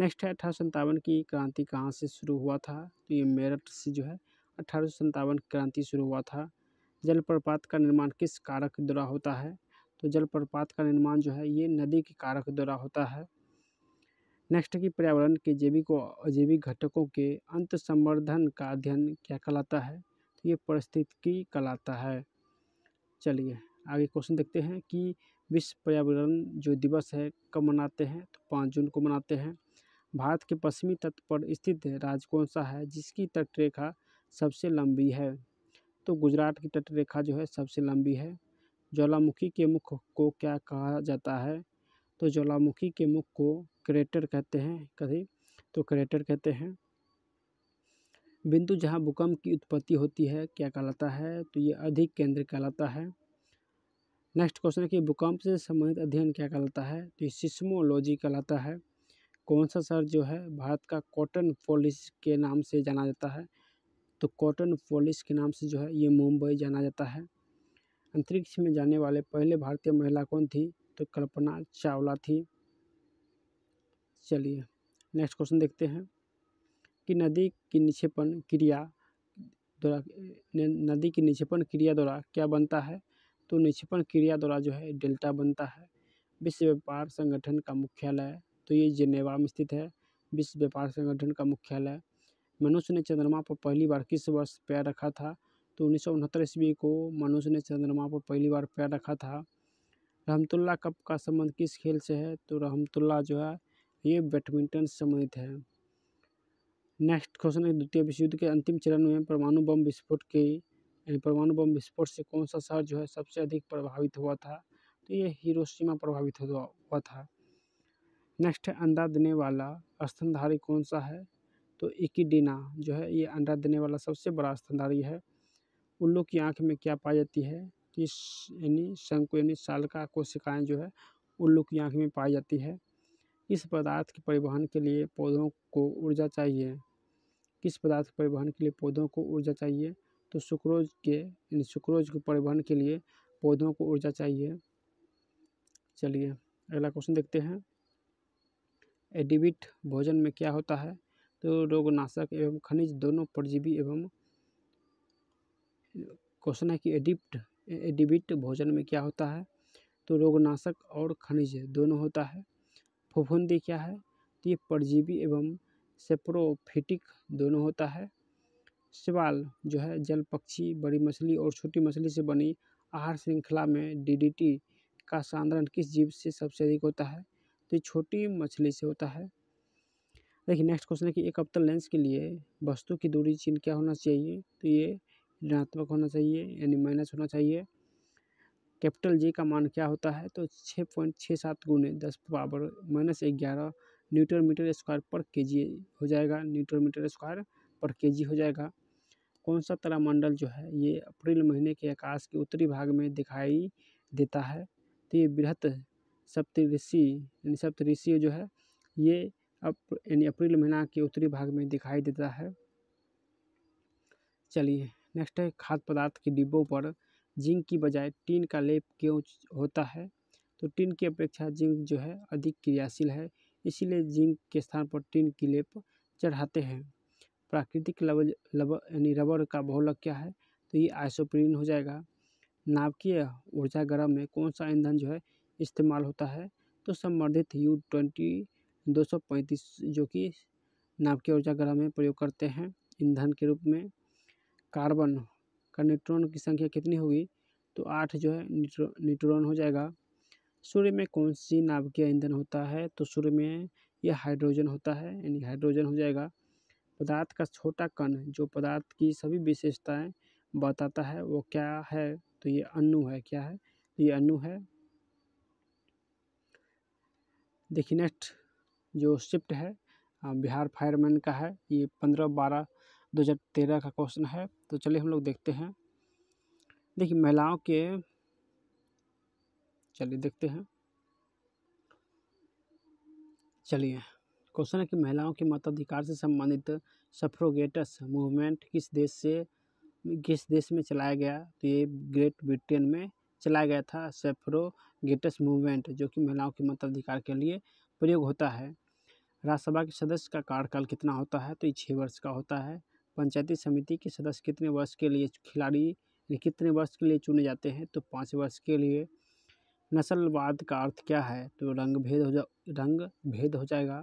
नेक्स्ट है अठारह की क्रांति कहाँ से शुरू हुआ था तो ये मेरठ से जो है अठारह क्रांति शुरू हुआ था जलप्रपात का निर्माण किस कारक द्वारा होता है तो जलप्रपात का निर्माण जो है ये नदी के कारक द्वारा होता है नेक्स्ट कि पर्यावरण के जैविक व अजैविक घटकों के अंत संवर्धन का अध्ययन क्या कहलाता है तो ये परिस्थितिकी कहलाता है चलिए आगे क्वेश्चन देखते हैं कि विश्व पर्यावरण जो दिवस है कब मनाते हैं तो पाँच जून को मनाते हैं भारत के पश्चिमी तट पर स्थित राज्य कौन सा है जिसकी तटरेखा सबसे लंबी है तो गुजरात की तटरेखा जो है सबसे लंबी है ज्वालामुखी के मुख को क्या कहा जाता है तो ज्वालामुखी के मुख को क्रेटर कहते हैं कभी तो क्रेटर कहते हैं बिंदु जहाँ भूकंप की उत्पत्ति होती है क्या कहलाता है तो ये अधिक केंद्र कहलाता है नेक्स्ट क्वेश्चन है कि भूकंप से संबंधित अध्ययन क्या कहलाता है तो ये सिस्मोलॉजी कहलाता है कौन सा शहर जो है भारत का कॉटन पॉलिस के नाम से जाना जाता है तो कॉटन पॉलिस के नाम से जो है ये मुंबई जाना जाता है अंतरिक्ष में जाने वाले पहले भारतीय महिला कौन थी तो कल्पना चावला थी चलिए नेक्स्ट क्वेश्चन देखते हैं कि नदी की निक्षेपण क्रिया द्वारा नदी की निक्षेपण क्रिया द्वारा क्या बनता है तो निक्षेपण क्रिया द्वारा जो है डेल्टा बनता है विश्व व्यापार संगठन का मुख्यालय तो ये जिनेवा में स्थित है विश्व व्यापार संगठन का मुख्यालय मनुष्य ने चंद्रमा पर पहली बार किस वर्ष पैर रखा था तो उन्नीस ईस्वी को मनुष्य ने चंद्रमा पर पहली बार पैर रखा था रहमतुल्ला कप का संबंध किस खेल से है तो रहमतुल्ला जो है ये बैडमिंटन संबंधित है नेक्स्ट क्वेश्चन है द्वितीय विश्व युद्ध के अंतिम चरण में परमाणु बम विस्फोट के यानी परमाणु बम विस्फोट से कौन सा शहर जो है सबसे अधिक प्रभावित हुआ था तो ये हिरोशिमा प्रभावित हुआ था नेक्स्ट है अंडा देने वाला स्तनधारी कौन सा है तो इकिडिना जो है ये अंडा देने वाला सबसे बड़ा स्तनधारी है उल्लू की आँख में क्या पाई जाती है कि तो यानी शंकु यानी सालका कोशिकाएँ जो है उल्लू की आँख में पाई जाती है किस पदार्थ के परिवहन के लिए पौधों को ऊर्जा चाहिए किस पदार्थ के परिवहन के लिए पौधों को ऊर्जा चाहिए तो सुक्रोज के सुक्रोज के परिवहन के लिए पौधों को ऊर्जा चाहिए चलिए अगला क्वेश्चन देखते हैं एडिबिट भोजन में क्या होता है तो रोगनाशक एवं खनिज दोनों परजीवी एवं क्वेश्चन है कि एडिप्ट एडिबिट भोजन में क्या होता है तो रोगनाशक और खनिज दोनों होता है फफूंदी क्या है तो ये परजीवी एवं सेप्रोफिटिक दोनों होता है सवाल जो है जल पक्षी बड़ी मछली और छोटी मछली से बनी आहार श्रृंखला में डीडीटी का सांद्रण किस जीव से सबसे अधिक होता है तो ये छोटी मछली से होता है देखिए नेक्स्ट क्वेश्चन है कि एक अवतल लेंस के लिए वस्तु की दूरी चिन्ह क्या होना चाहिए तो ये ऋणात्मक होना चाहिए यानी माइनस होना चाहिए कैपिटल जे का मान क्या होता है तो छः पॉइंट छः सात गुने दस पावर माइनस ग्यारह newton meter square per K जी हो जाएगा nutrient meter square per K जी हो जाएगा कौन सा तारामंडल जो है ये अप्रैल महीने के आकाश के उत्तरी भाग में दिखाई देता है तो ये बृहत सप्तऋषि यानी सप्तऋषि जो है ये अप यानी अप्रैल महीना के उत्तरी भाग में दिखाई देता है चलिए नेक्स्ट है खाद्य पदार्थ के डिब्बों पर जिंक की बजाय टिन का लेप क्यों होता है तो टिन की अपेक्षा जिंक जो है अधिक क्रियाशील है इसीलिए जिंक के स्थान पर टिन की लेप चढ़ाते हैं प्राकृतिक लवल लब यानी रबड़ का बहुलक क्या है तो ये आइसोप्रीन हो जाएगा नाभिकीय ऊर्जा गर्म में कौन सा ईंधन जो है इस्तेमाल होता है तो संबंधित यू ट्वेंटी दो सौ पैंतीस जो कि नाभिकीय ऊर्जा गर्म में प्रयोग करते हैं ईंधन के रूप में कार्बन का न्यूट्रॉन की संख्या कितनी होगी तो आठ जो है न्यूट्रॉन हो जाएगा सूर्य में कौन सी नाभिकीय ईंधन होता है तो सूर्य में यह हाइड्रोजन होता है यानी हाइड्रोजन हो जाएगा पदार्थ का छोटा कण जो पदार्थ की सभी विशेषताएं बताता है वो क्या है तो ये अणु है क्या है तो ये अणु है देखिए नेक्स्ट जो शिफ्ट है बिहार फायरमैन का है ये पंद्रह बारह दो हज़ार तेरह का क्वेश्चन है तो चलिए हम लोग देखते हैं देखिए महिलाओं के चलिए देखते हैं चलिए क्वेश्चन है कि महिलाओं के मताधिकार से संबंधित सफ्रोगेटस मूवमेंट किस देश से किस देश में चलाया गया तो ये ग्रेट ब्रिटेन में चलाया गया था सेफ्रोगेटस मूवमेंट जो कि महिलाओं के मताधिकार के लिए प्रयोग होता है राज्यसभा के सदस्य का कार्यकाल कितना होता है तो ये छः वर्ष का होता है पंचायती समिति के सदस्य कितने वर्ष के लिए खिलाड़ी कितने वर्ष के लिए चुने जाते हैं तो पाँच वर्ष के लिए नस्लवाद का अर्थ क्या है तो रंग भेद हो जा रंग भेद हो जाएगा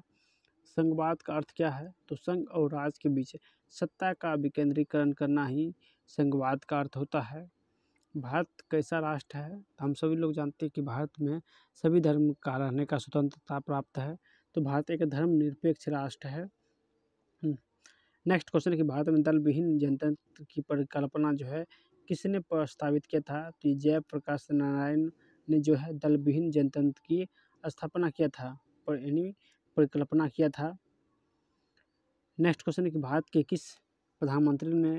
संघवाद का अर्थ क्या है तो संघ और राज के बीच सत्ता का विकेंद्रीकरण करना ही संघवाद का अर्थ होता है भारत कैसा राष्ट्र है तो हम सभी लोग जानते हैं कि भारत में सभी धर्म का रहने का स्वतंत्रता प्राप्त है तो भारत एक धर्मनिरपेक्ष राष्ट्र है नेक्स्ट क्वेश्चन है कि भारत में दल विहीन जनतंत्र की परिकल्पना जो है किसने प्रस्तावित किया था तो जय प्रकाश नारायण ने जो है दल विहीन जनतंत्र की स्थापना किया था पर यानी परिकल्पना किया था नेक्स्ट क्वेश्चन है कि भारत के किस प्रधानमंत्री ने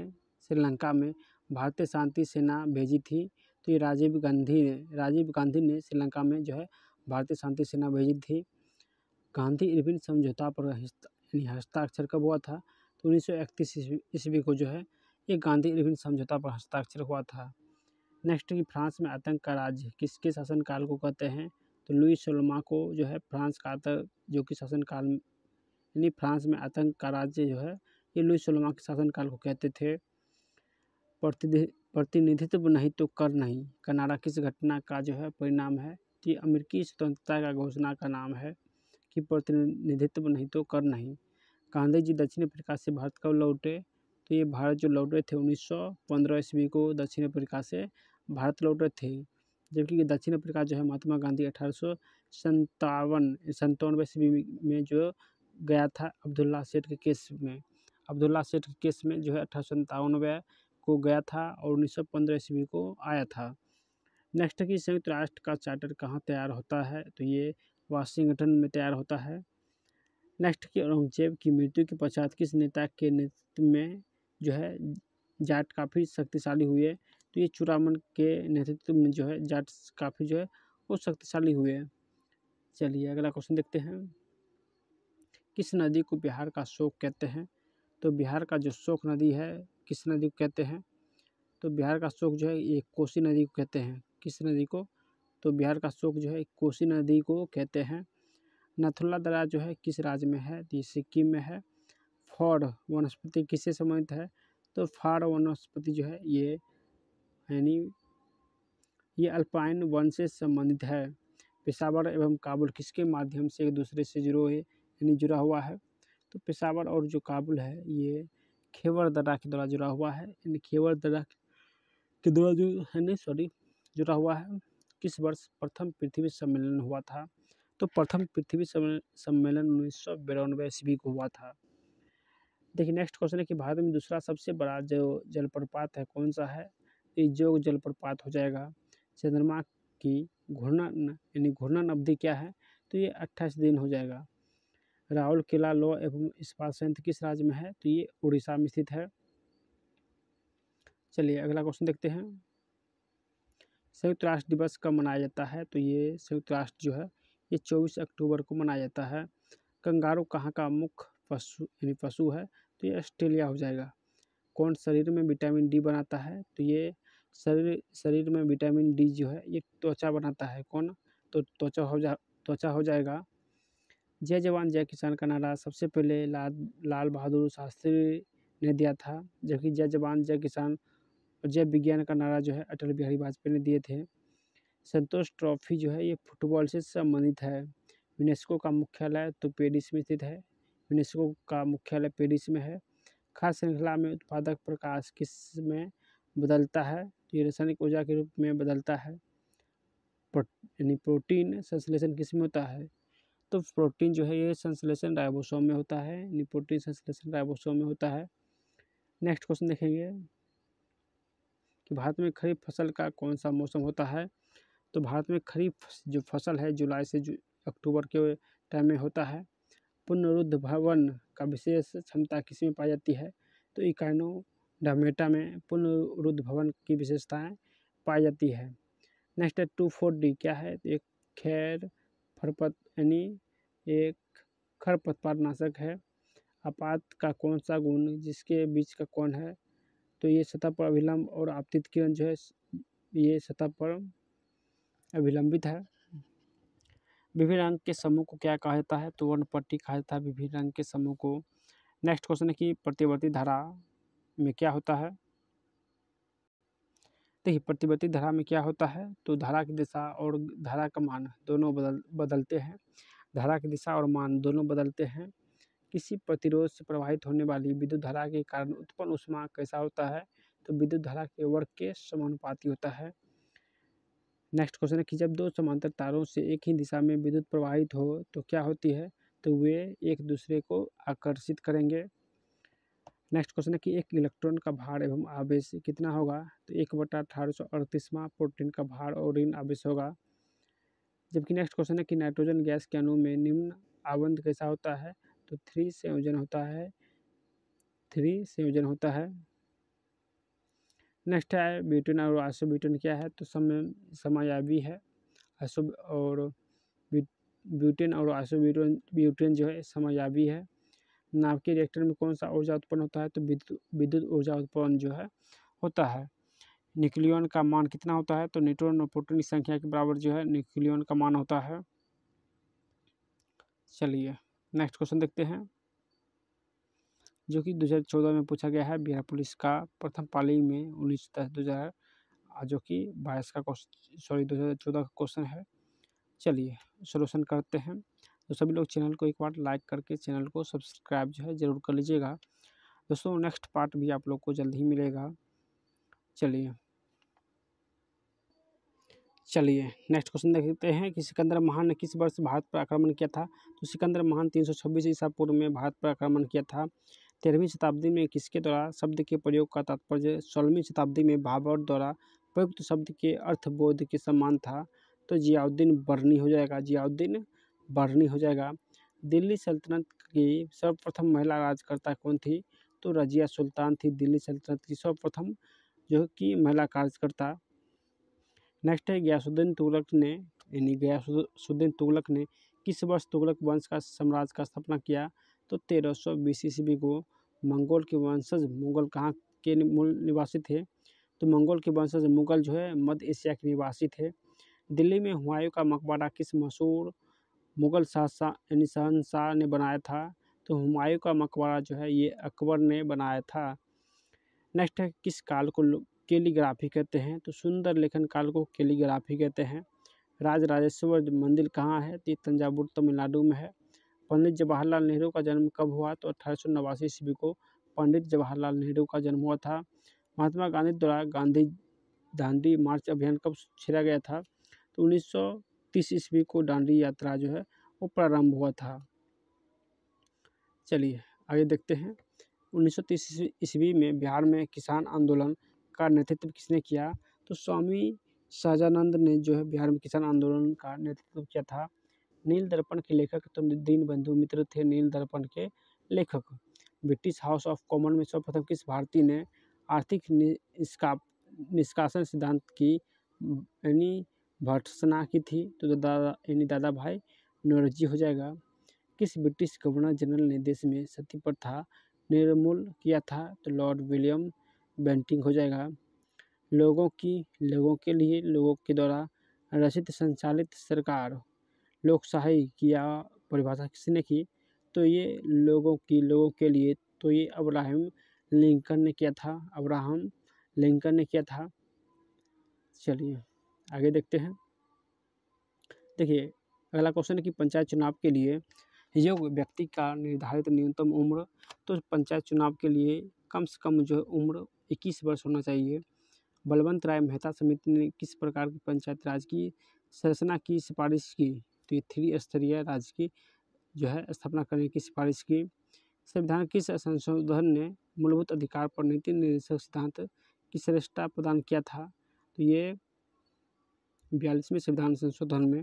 श्रीलंका में भारतीय शांति सेना भेजी थी तो ये राजीव गांधी ने राजीव गांधी ने श्रीलंका में जो है भारतीय शांति सेना भेजी थी गांधी इरविन समझौता पर हस्ताक्षर कब हुआ था उन्नीस सौ इकतीस ईस्वी ईस्वी को जो है ये गांधी इरविन समझौता पर हस्ताक्षर हुआ था नेक्स्ट कि फ्रांस में आतंक का राज्य किसके शासनकाल को कहते हैं तो लुई सोलमा को जो है फ्रांस का आतंक जो कि शासनकाल यानी फ्रांस में आतंक का राज्य जो है ये लुई सोलमा के शासनकाल को कहते थे प्रतिनिधित्व नहीं तो कर नहीं कनाडा किस घटना का जो है परिणाम है कि अमेरिकी स्वतंत्रता का घोषणा का नाम है कि प्रतिनिधित्व नहीं तो कर नहीं गांधी जी दक्षिण अफ्रीका से भारत कब लौटे तो ये भारत जो लौट रहे थे उन्नीस सौ पंद्रह ईस्वी को दक्षिण अफ्रीका से भारत लौट रहे थे जबकि दक्षिण अफ्रीका जो है महात्मा गांधी अठारह सौ संतावन सन्तानवे ईस्वी में जो गया था अब्दुल्ला सेठ के केस में अब्दुल्ला सेठ के केस में जो है अठारह सौ संतानवे को गया था और उन्नीस सौ पंद्रह ईस्वी को आया था नेक्स्ट कि संयुक्त राष्ट्र का चार्टर कहाँ तैयार होता है तो ये वाशिंगटन में तैयार होता है नेक्स्ट की औरंगजेब की मृत्यु के पश्चात किस नेता के नेतृत्व में जो है जाट काफ़ी शक्तिशाली हुए तो ये चुरामन के नेतृत्व में जो है जाट काफ़ी जो है वो शक्तिशाली हुए चलिए अगला क्वेश्चन देखते हैं किस नदी को बिहार का शोक कहते हैं तो बिहार का जो शोक नदी है किस नदी को कहते हैं तो बिहार का शोक जो है ये कोसी नदी को कहते हैं किस नदी को तो बिहार का शोक जो है कोसी नदी को कहते हैं नथुला दरा जो है किस राज्य में है तो सिक्किम में है फॉर वनस्पति किससे संबंधित है तो फाड़ वनस्पति जो है ये यानी ये अल्पाइन वन से संबंधित है पेशावर एवं काबुल किसके माध्यम से एक दूसरे से जुड़ो है यानी जुड़ा हुआ है तो पेशावर और जो काबुल है ये खेवर दर्रा के द्वारा जुड़ा हुआ है यानी खेवर दर्रा के द्वारा जो है नहीं सॉरी जुड़ा हुआ है किस वर्ष प्रथम पृथ्वी सम्मेलन हुआ था तो प्रथम पृथ्वी सम्मेलन उन्नीस सौ बिरानवे ईस्वी को हुआ था देखिए नेक्स्ट क्वेश्चन है कि भारत में दूसरा सबसे बड़ा जो जलप्रपात है कौन सा है तो जोग जलप्रपात हो जाएगा चंद्रमा की घूर्णन यानी घूर्णन अवधि क्या है तो ये अट्ठाईस दिन हो जाएगा राहुल किला लॉ एवं इस्पात संयंत्र किस राज्य में है तो ये उड़ीसा में स्थित है चलिए अगला क्वेश्चन देखते हैं संयुक्त राष्ट्र दिवस कब मनाया जाता है तो ये संयुक्त राष्ट्र जो है ये चौबीस अक्टूबर को मनाया जाता है कंगारू कहाँ का मुख्य पशु यानी पशु है तो ये ऑस्ट्रेलिया हो जाएगा कौन शरीर में विटामिन डी बनाता है तो ये शरीर शरीर में विटामिन डी जो है ये त्वचा बनाता है कौन तो त्वचा हो जा त्वचा हो जाएगा जय जवान जय किसान का नारा सबसे पहले ला, लाल बहादुर शास्त्री ने दिया था जबकि जय जवान जय किसान और जय विज्ञान का नारा जो है अटल बिहारी वाजपेयी ने दिए थे संतोष ट्रॉफी जो है ये फुटबॉल से संबंधित है यूनेस्को का मुख्यालय तो पेरिस में स्थित है यूनेस्को का मुख्यालय पेरिस में है खास श्रृंखला में उत्पादक प्रकाश किस में बदलता है तो ये रासायनिक ऊर्जा के रूप में बदलता है यानी प्रोटीन संश्लेषण किस में होता है तो प्रोटीन जो है ये संश्लेषण राइबोसोम में होता है यानी प्रोटीन संश्लेषण राइबोसोम में होता है नेक्स्ट क्वेश्चन देखेंगे कि भारत में खरीफ फसल का कौन सा मौसम होता है तो भारत में खरीफ जो फसल है जुलाई से जु अक्टूबर के टाइम में होता है पुनरुद्ध भवन का विशेष क्षमता किसी में पाई जाती है तो इकाइनो डामेटा में पुनरुद्ध भवन की विशेषताएँ पाई जाती है नेक्स्ट है टू फोर डी क्या है तो एक खैर फरपत यानी एक खरपतवार नाशक है आपात का कौन सा गुण जिसके बीच का कौन है तो ये सतह पर अविलंब और आपतित किरण जो है ये सतह पर अभिलंबित है विभिन्न अंग के समूह को क्या कहा जाता है तो वर्ण पट्टी कहा जाता है विभिन्न अंग के समूह को नेक्स्ट क्वेश्चन है कि प्रतिवर्ती धारा में क्या होता है देखिए प्रतिवर्ती धारा में क्या होता है तो धारा की दिशा और धारा का मान दोनों बदल बदलते हैं धारा की दिशा और मान दोनों बदलते हैं किसी प्रतिरोध से प्रवाहित होने वाली विद्युत धारा के कारण उत्पन्न उष्मा कैसा होता है तो विद्युत धारा के वर्ग के समानुपाती होता है नेक्स्ट क्वेश्चन है कि जब दो समांतर तारों से एक ही दिशा में विद्युत प्रवाहित हो तो क्या होती है तो वे एक दूसरे को आकर्षित करेंगे नेक्स्ट क्वेश्चन है कि एक इलेक्ट्रॉन का भार एवं आवेश कितना होगा तो एक बटा अठारह सौ अड़तीसवां प्रोटीन का भार और ऋण आवेश होगा जबकि नेक्स्ट क्वेश्चन है कि नाइट्रोजन गैस के अणु में निम्न आबंध कैसा होता है तो थ्री संयोजन होता है थ्री संयोजन होता है नेक्स्ट है ब्यूटेन और आइसोब्यूटेन क्या है तो समय समायावी है आइसो और ब्यूटेन और आइसोब्यूटेन ब्यूटेन जो है समायावी है नाभिकीय रिएक्टर में कौन सा ऊर्जा उत्पन्न होता है तो विद्युत ऊर्जा उत्पन्न जो है होता है न्यूक्लियन का मान कितना होता है तो न्यूट्रॉन और प्रोटोन की संख्या के बराबर जो है न्यूक्लियन का मान होता है चलिए नेक्स्ट क्वेश्चन देखते हैं जो कि दो हज़ार चौदह में पूछा गया है बिहार पुलिस का प्रथम पाली में उन्नीस दस दो हज़ार जो कि बाईस का सॉरी दो हज़ार चौदह का क्वेश्चन है चलिए सोल्यूशन करते हैं तो सभी लोग चैनल को एक बार लाइक करके चैनल को सब्सक्राइब जो है ज़रूर कर लीजिएगा दोस्तों नेक्स्ट पार्ट भी आप लोग को जल्द ही मिलेगा चलिए चलिए नेक्स्ट क्वेश्चन देखते हैं कि सिकंदर महान ने किस वर्ष भारत पर आक्रमण किया था तो सिकंदर महान 326 सौ ईसा पूर्व में भारत पर आक्रमण किया था तेरहवीं शताब्दी में किसके द्वारा शब्द के प्रयोग का तात्पर्य सोलहवीं शताब्दी में भाभर द्वारा प्रयुक्त शब्द के अर्थबोध के समान था तो जियाउद्दीन बरनी हो जाएगा जियाउद्दीन बरनी हो जाएगा दिल्ली सल्तनत की सर्वप्रथम महिला राजकर्ता कौन थी तो रजिया सुल्तान थी दिल्ली सल्तनत की सर्वप्रथम जो कि महिला कार्यकर्ता नेक्स्ट है गयासुद्दीन तुगलक ने यानी गयासुद्दीन तुगलक ने किस वर्ष तुगलक वंश का साम्राज्य का स्थापना किया तो तेरह सौ बीस ईस्वी को मंगोल के वंशज मुगल कहाँ के मूल निवासी थे तो मंगोल के वंशज मुगल जो है मध्य एशिया के निवासी थे दिल्ली में हुमायूं का मकबरा किस मशहूर मुगल शाहशाह ने बनाया था तो हुमायूं का मकबरा जो है ये अकबर ने बनाया था नेक्स्ट है किस काल को कैलीग्राफी कहते हैं तो सुंदर लेखन काल को कैलीग्राफी कहते हैं राज राजेश्वर मंदिर कहाँ है तो तंजावुर तमिलनाडु में है पंडित जवाहरलाल नेहरू का जन्म कब हुआ तो अठारह सौ नवासी ईस्वी को पंडित जवाहरलाल नेहरू का जन्म हुआ था महात्मा गांधी द्वारा गांधी दांडी मार्च अभियान कब छेड़ा गया था तो उन्नीस सौ तीस ईस्वी को दांडी यात्रा जो है वो प्रारंभ हुआ था चलिए आगे देखते हैं 1930 ईस्वी में बिहार में किसान आंदोलन का नेतृत्व किसने किया तो स्वामी सहजानंद ने जो है बिहार में किसान आंदोलन का नेतृत्व किया था नील दर्पण के लेखक तो दीन बंधु मित्र थे नील दर्पण के लेखक ब्रिटिश हाउस ऑफ कॉमन में सर्वप्रथम किस भारतीय ने आर्थिक निष्कासन सिद्धांत की यानी भर्त्सना की थी तो दादा यानी दादा भाई नोरजी हो जाएगा किस ब्रिटिश गवर्नर जनरल ने देश में सती प्रथा निर्मूल किया था तो लॉर्ड विलियम बेंटिंग हो जाएगा लोगों की लोगों के लिए लोगों के द्वारा रचित संचालित सरकार लोकशाही किया परिभाषा किसने की तो ये लोगों की लोगों के लिए तो ये अब्राहम लिंकन ने किया था अब्राहम लिंकन ने किया था चलिए आगे देखते हैं देखिए अगला क्वेश्चन है कि पंचायत चुनाव के लिए योग्य व्यक्ति का निर्धारित न्यूनतम उम्र तो पंचायत चुनाव के लिए कम से कम जो उम्र इक्कीस वर्ष होना चाहिए बलवंत राय मेहता समिति ने किस प्रकार की पंचायत राज की संरचना की सिफारिश की स्तरीय राज्य की जो है स्थापना करने की सिफारिश की संविधान किस संशोधन ने मूलभूत अधिकार पर नीति निर्देशक सिद्धांत की श्रेष्ठता प्रदान किया था तो ये बयालीसवें संविधान संशोधन में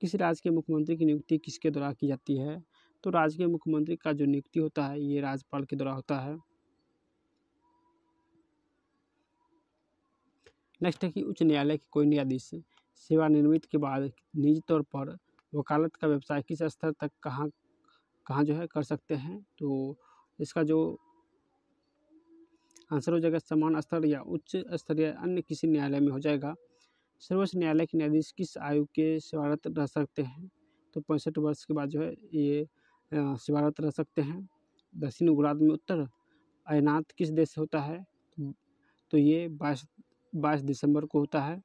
किस राज्य के मुख्यमंत्री की नियुक्ति किसके द्वारा की जाती है तो राज्य के मुख्यमंत्री का जो नियुक्ति होता है ये राज्यपाल के द्वारा होता है नेक्स्ट है कि उच्च न्यायालय के कोई न्यायाधीश सेवानिवृत्ति के बाद निजी तौर पर वकालत का व्यवसाय किस स्तर तक कहाँ कहाँ जो है कर सकते हैं तो इसका जो आंसर हो जाएगा समान स्तर या उच्च स्तर या अन्य किसी न्यायालय में हो जाएगा सर्वोच्च न्यायालय के न्यायाधीश किस आयु के सेवारत रह सकते हैं तो पैंसठ वर्ष के बाद जो है ये सेवारत रह सकते हैं दक्षिण गुजरात में उत्तर अयनात किस देश से होता है तो ये बाईस बाईस दिसंबर को होता है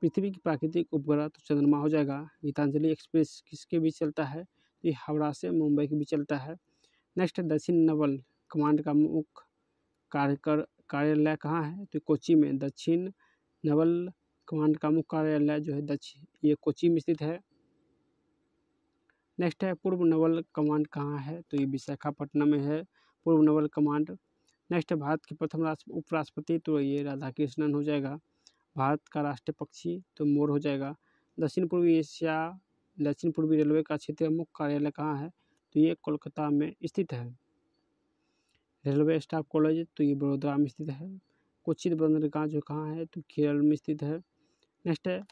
पृथ्वी की प्राकृतिक उपग्रह तो चंद्रमा हो जाएगा गीतांजलि एक्सप्रेस किसके बीच चलता है ये हावड़ा से मुंबई के बीच चलता है नेक्स्ट दक्षिण नवल कमांड का मुख्य कार्यकर कार्यालय कहाँ है तो कोची में दक्षिण नवल कमांड का मुख्य कार्यालय जो है दक्षिण ये कोची में स्थित है नेक्स्ट है पूर्व नवल कमांड कहाँ है तो ये विशाखापट्टनम में है पूर्व नवल कमांड नेक्स्ट भारत के प्रथम राष्ट्र उपराष्ट्रपति तो ये राधा कृष्णन हो जाएगा भारत का राष्ट्रीय पक्षी तो मोर हो जाएगा दक्षिण पूर्वी एशिया दक्षिण पूर्वी रेलवे का क्षेत्रीय मुख्य कार्यालय कहाँ है तो ये कोलकाता में स्थित है रेलवे स्टाफ कॉलेज तो ये बड़ोदरा में स्थित है कोचित बंदरगाह जो कहाँ है तो केरल में स्थित है नेक्स्ट है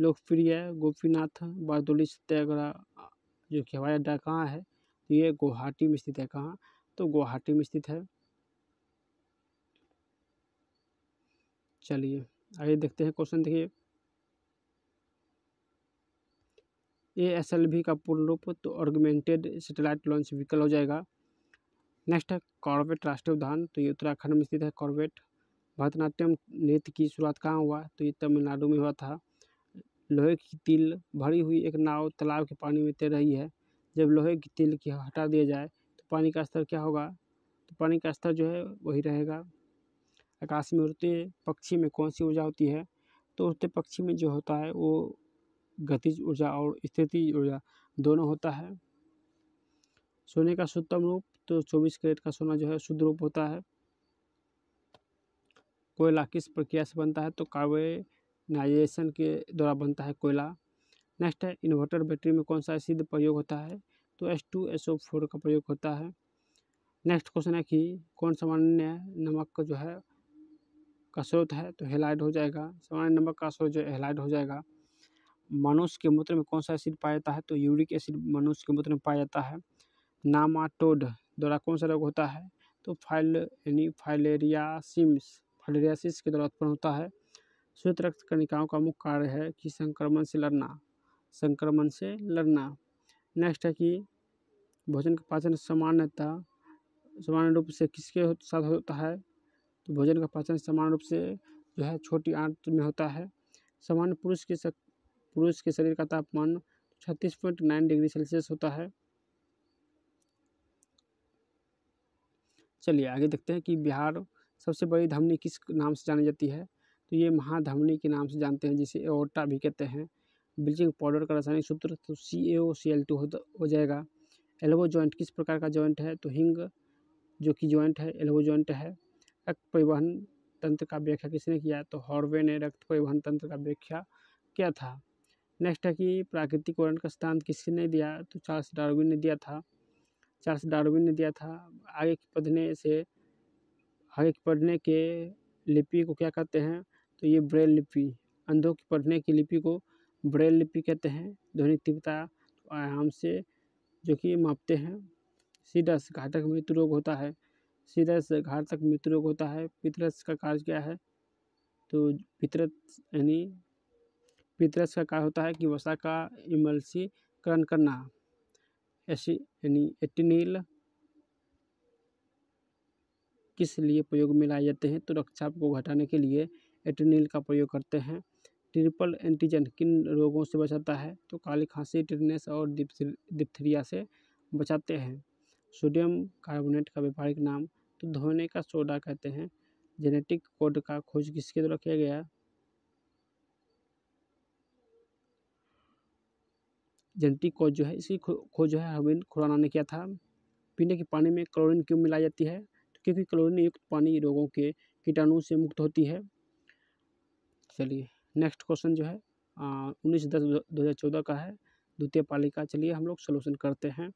लोकप्रिय गोपीनाथ बारदोली सत्याग्रह जो कि हवाई अड्डा कहाँ है तो ये गुवाहाटी में स्थित है कहाँ तो गुवाहाटी में स्थित है चलिए आइए देखते हैं क्वेश्चन देखिए ए एस एल वी का पूर्ण रूप तो ऑर्गमेंटेड सेटेलाइट लॉन्च व्हीकल हो जाएगा नेक्स्ट है कॉर्बेट राष्ट्रीय उद्यान तो ये उत्तराखंड में स्थित है कॉर्बेट भरतनाट्यम नृत्य की शुरुआत कहाँ हुआ तो ये तमिलनाडु में हुआ था लोहे की तिल भरी हुई एक नाव तालाब के पानी में तैर रही है जब लोहे की तिल की हटा दिया जाए तो पानी का स्तर क्या होगा तो पानी का स्तर जो है वही रहेगा आकाश में उड़ते पक्षी में कौन सी ऊर्जा होती है तो उड़ते पक्षी में जो होता है वो गतिज ऊर्जा और स्थिति ऊर्जा दोनों होता है सोने का शुद्धतम रूप तो चौबीस कैरेट का सोना जो है शुद्ध रूप होता है कोयला किस प्रक्रिया से बनता है तो कार्बेनाइजेशन के द्वारा बनता है कोयला नेक्स्ट है इन्वर्टर बैटरी में कौन सा सिद्ध प्रयोग होता है तो S two S O four का प्रयोग होता है नेक्स्ट क्वेश्चन है कि कौन सामान्य नमक जो है का स्रोत है तो हेलाइड हो जाएगा सामान्य नंबर का स्रोत जो हेलाइड हो जाएगा मनुष्य के मूत्र में कौन सा एसिड पाया जाता है तो यूरिक एसिड मनुष्य के मूत्र में पाया जाता है नामाटोड द्वारा कौन सा रोग होता है तो फाइल यानी फाइलेरियासिम्स फाइलेरियासिस के द्वारा उत्पन्न होता है श्वेत रक्त कणिकाओं का मुख्य कार्य है कि संक्रमण से लड़ना संक्रमण से लड़ना नेक्स्ट है कि भोजन का पाचन सामान्यतः सामान्य रूप से किसके साथ होता है तो भोजन का पाचन समान रूप से जो है छोटी आंत में होता है सामान्य पुरुष के सक, पुरुष के शरीर का तापमान छत्तीस पॉइंट नाइन डिग्री सेल्सियस होता है चलिए आगे देखते हैं कि बिहार सबसे बड़ी धमनी किस नाम से जानी जाती है तो ये महाधमनी के नाम से जानते हैं जिसे एओटा भी कहते हैं ब्लीचिंग पाउडर का रासायनिक सूत्र तो सी ए ओ सी एल टू हो जाएगा एल्बो जॉइंट किस प्रकार का जॉइंट है तो हिंग जो कि जॉइंट है एल्बो जॉइंट है रक्त परिवहन तंत्र का व्याख्या किसने किया तो हॉर्वे ने रक्त परिवहन तंत्र का व्याख्या किया था नेक्स्ट है कि प्राकृतिक वर्ण का स्थान किसने दिया तो चार्ल्स डार्विन ने दिया था चार्ल्स डार्विन ने दिया था आगे पढ़ने से आगे पढ़ने के लिपि को क्या कहते हैं तो ये ब्रेल लिपि अंधों की पढ़ने की लिपि को ब्रेल लिपि कहते हैं ध्वनि तीव्रता आयाम से जो कि मापते हैं सीडस घातक मृत्यु रोग होता है सीधा से घर तक मित्ररोग होता है पितरस का कार्य क्या है तो पितरस यानी पितरस का कार्य होता है कि वसा का इमल्सीकरण करना ऐसी यानी एटिनिल किस लिए प्रयोग में लाए जाते हैं तो रक्तचाप को घटाने के लिए एटिनिल का प्रयोग करते हैं ट्रिपल एंटीजन किन रोगों से बचाता है तो काली खांसी टिटनेस और डिप्थीरिया से बचाते हैं सोडियम कार्बोनेट का व्यापारिक नाम तो धोने का सोडा कहते हैं जेनेटिक कोड का खोज किसके द्वारा किया गया जेनेटिक कोड जो है इसकी खोज जो है हमीन खुराना ने किया था पीने के पानी में क्लोरीन क्यों मिलाई जाती है तो क्योंकि क्लोरीन युक्त पानी रोगों के कीटाणु से मुक्त होती है चलिए नेक्स्ट क्वेश्चन जो है उन्नीस दस दो हज़ार चौदह का है द्वितीय पालिका चलिए हम लोग सोल्यूशन करते हैं